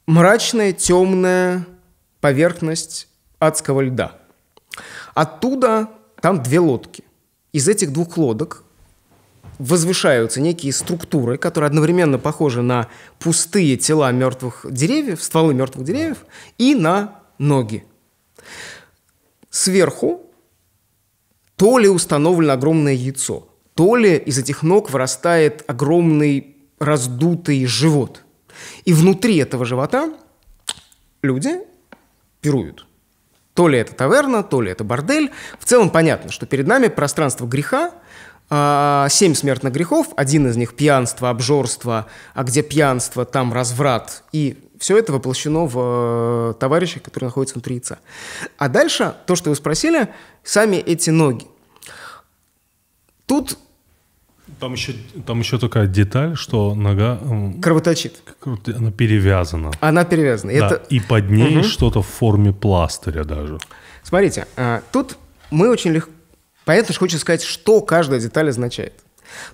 мрачная, темная поверхность адского льда. Оттуда там две лодки. Из этих двух лодок возвышаются некие структуры, которые одновременно похожи на пустые тела мертвых деревьев, стволы мертвых деревьев и на ноги. Сверху то ли установлено огромное яйцо, то ли из этих ног вырастает огромный раздутый живот. И внутри этого живота люди пируют. То ли это таверна, то ли это бордель. В целом понятно, что перед нами пространство греха, а, семь смертных грехов, один из них пьянство, обжорство, а где пьянство, там разврат и все это воплощено в э, товарища, который находится внутри яйца. А дальше, то, что вы спросили, сами эти ноги. Тут там еще, там еще такая деталь, что нога... Кровоточит. Она перевязана. Она перевязана. Да, это... И под ней угу. что-то в форме пластыря даже. Смотрите, э, тут мы очень легко... Понятно, что хочется сказать, что каждая деталь означает.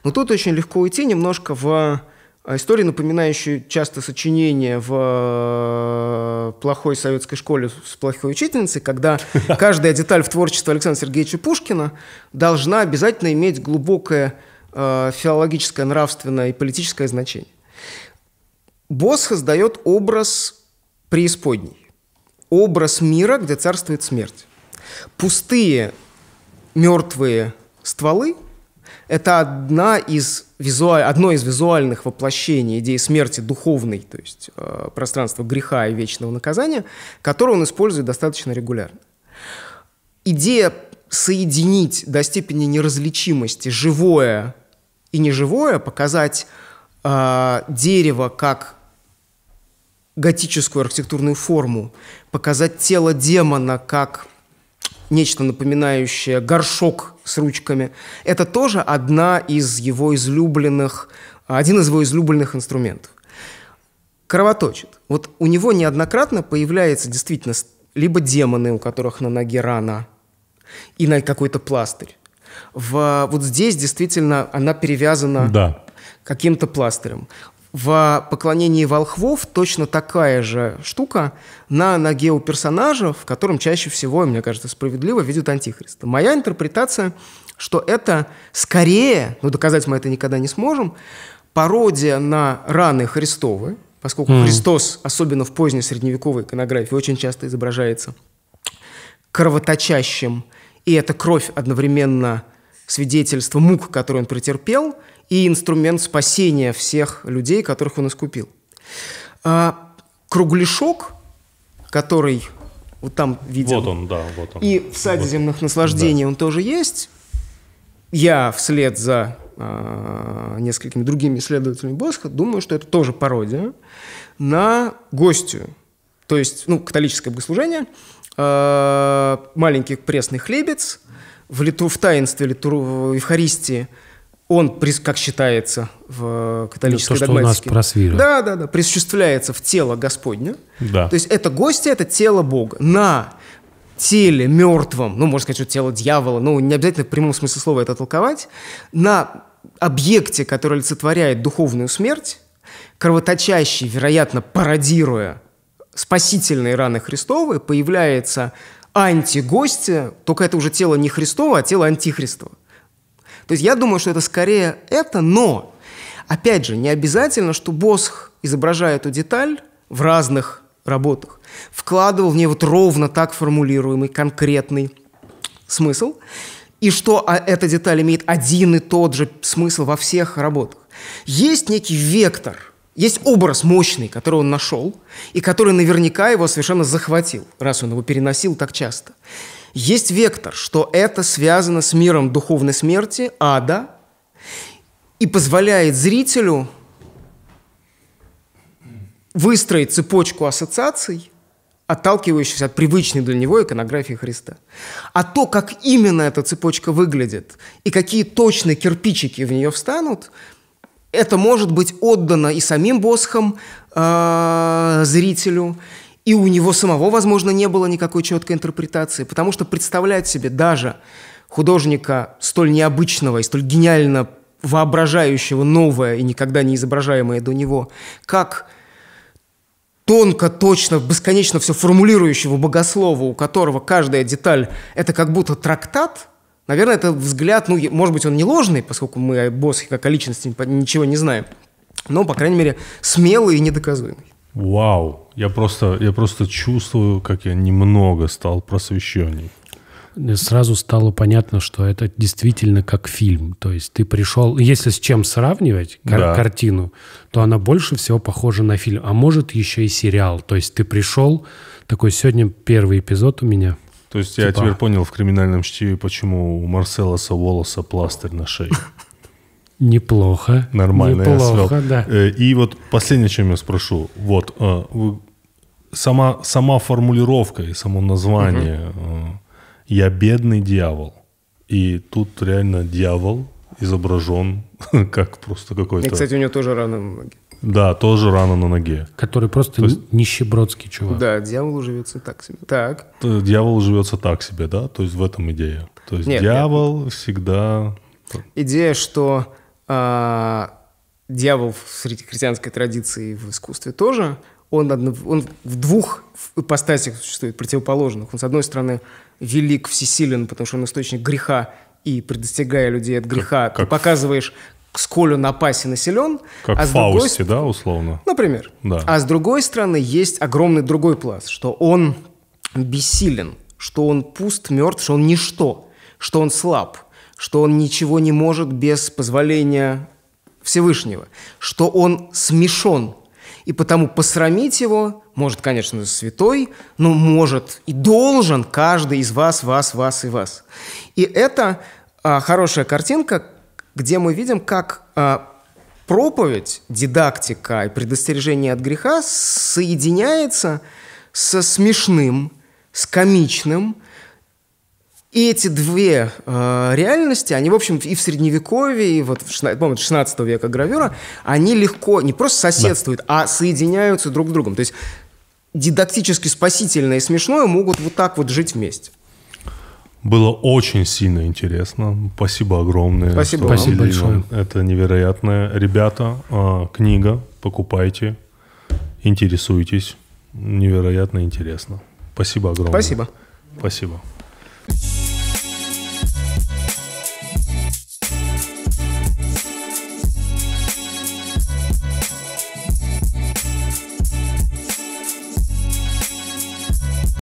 Но тут очень легко уйти немножко в а история, напоминающая часто сочинения в э, плохой советской школе с плохой учительницей, когда [LAUGHS] каждая деталь в творчестве Александра Сергеевича Пушкина должна обязательно иметь глубокое э, филологическое, нравственное и политическое значение. Босх создает образ преисподней, образ мира, где царствует смерть. Пустые, мертвые стволы – это одна из визуаль... одно из визуальных воплощений идеи смерти духовной, то есть э, пространства греха и вечного наказания, которое он использует достаточно регулярно. Идея соединить до степени неразличимости живое и неживое, показать э, дерево как готическую архитектурную форму, показать тело демона как нечто напоминающее горшок с ручками. Это тоже одна из его излюбленных, один из его излюбленных инструментов. Кровоточит. Вот у него неоднократно появляется действительно либо демоны, у которых на ноге рана, и на какой-то пластырь. В, вот здесь действительно она перевязана да. каким-то пластырем в поклонении волхвов точно такая же штука на ноге у персонажа, в котором чаще всего, мне кажется, справедливо видят антихриста. Моя интерпретация, что это скорее, ну доказать мы это никогда не сможем, пародия на раны Христовы, поскольку mm. Христос, особенно в поздней средневековой иконографии, очень часто изображается кровоточащим, и эта кровь одновременно свидетельство мук, которые он претерпел, и инструмент спасения всех людей, которых он искупил. А кругляшок, который вот там виден. Вот он, да, вот он. И в саде вот. земных наслаждений да. он тоже есть. Я вслед за э, несколькими другими исследователями Босха думаю, что это тоже пародия на гостью. То есть, ну, католическое богослужение, э, маленький пресный хлебец – в, литу, в таинстве литуру, в Евхаристии, он, как считается в католической это то, догматике, что у нас Да, да, да, присуществляется в тело Господне. Да. То есть это гости, это тело Бога. На теле мертвом, ну, можно сказать, что тело дьявола, ну, не обязательно в прямом смысле слова это толковать, на объекте, который олицетворяет духовную смерть, кровоточащий, вероятно, пародируя спасительные раны Христовы, появляется антигостя, только это уже тело не Христово, а тело антихристово. То есть я думаю, что это скорее это, но, опять же, не обязательно, что Босх, изображая эту деталь в разных работах, вкладывал в нее вот ровно так формулируемый конкретный смысл, и что а, эта деталь имеет один и тот же смысл во всех работах. Есть некий вектор – есть образ мощный, который он нашел, и который наверняка его совершенно захватил, раз он его переносил так часто. Есть вектор, что это связано с миром духовной смерти, ада, и позволяет зрителю выстроить цепочку ассоциаций, отталкивающихся от привычной для него иконографии Христа. А то, как именно эта цепочка выглядит и какие точно кирпичики в нее встанут, это может быть отдано и самим Босхом, а, зрителю, и у него самого, возможно, не было никакой четкой интерпретации, потому что представлять себе даже художника столь необычного и столь гениально воображающего новое и никогда не изображаемое до него, как тонко, точно, бесконечно все формулирующего богослова, у которого каждая деталь – это как будто трактат – Наверное, это взгляд, ну, может быть, он не ложный, поскольку мы о боссе как о личности ничего не знаем, но, по крайней мере, смелый и недоказуемый. Вау! Я просто, я просто чувствую, как я немного стал просвещенней. Сразу стало понятно, что это действительно как фильм. То есть ты пришел... Если с чем сравнивать кар- да. картину, то она больше всего похожа на фильм. А может, еще и сериал. То есть ты пришел... Такой сегодня первый эпизод у меня – то есть типа... я теперь понял в криминальном чтиве, почему у Марселоса Волоса пластырь на шее. Неплохо. Нормально, Неплохо, я Да. Э, и вот последнее, чем я спрошу. Вот, э, сама, сама формулировка и само название угу. «Я бедный дьявол». И тут реально дьявол изображен [LAUGHS] как просто какой-то... И, кстати, у него тоже раны на ноге. Да, тоже рана на ноге. Который просто То есть... нищебродский чувак. Да, дьявол живется так себе. Так. Э, дьявол живется так себе, да? То есть в этом идея. То есть нет, дьявол нет. всегда... Идея, что а, дьявол среди христианской традиции в искусстве тоже, он, одно, он в двух ипостасях существует, противоположных. Он, с одной стороны, велик, всесилен, потому что он источник греха, и предостерегая людей от греха, как, ты как показываешь, сколь он опасен и силен. Как а в Фаусте, другой... да, условно? Например. Да. А с другой стороны, есть огромный другой пласт, что он бессилен, что он пуст, мертв, что он ничто, что он слаб, что он ничего не может без позволения Всевышнего, что он смешон, и потому посрамить его может, конечно, святой, но может и должен каждый из вас, вас, вас и вас. И это а, хорошая картинка, где мы видим, как а, проповедь, дидактика и предостережение от греха соединяется со смешным, с комичным. И эти две э, реальности, они, в общем, и в Средневековье, и вот, помните, 16 века гравюра, они легко не просто соседствуют, да. а соединяются друг с другом. То есть дидактически спасительное и смешное могут вот так вот жить вместе. Было очень сильно интересно. Спасибо огромное. Спасибо, спасибо большое. Это невероятное. Ребята, а, книга, покупайте, интересуйтесь. Невероятно интересно. Спасибо огромное. Спасибо. Спасибо.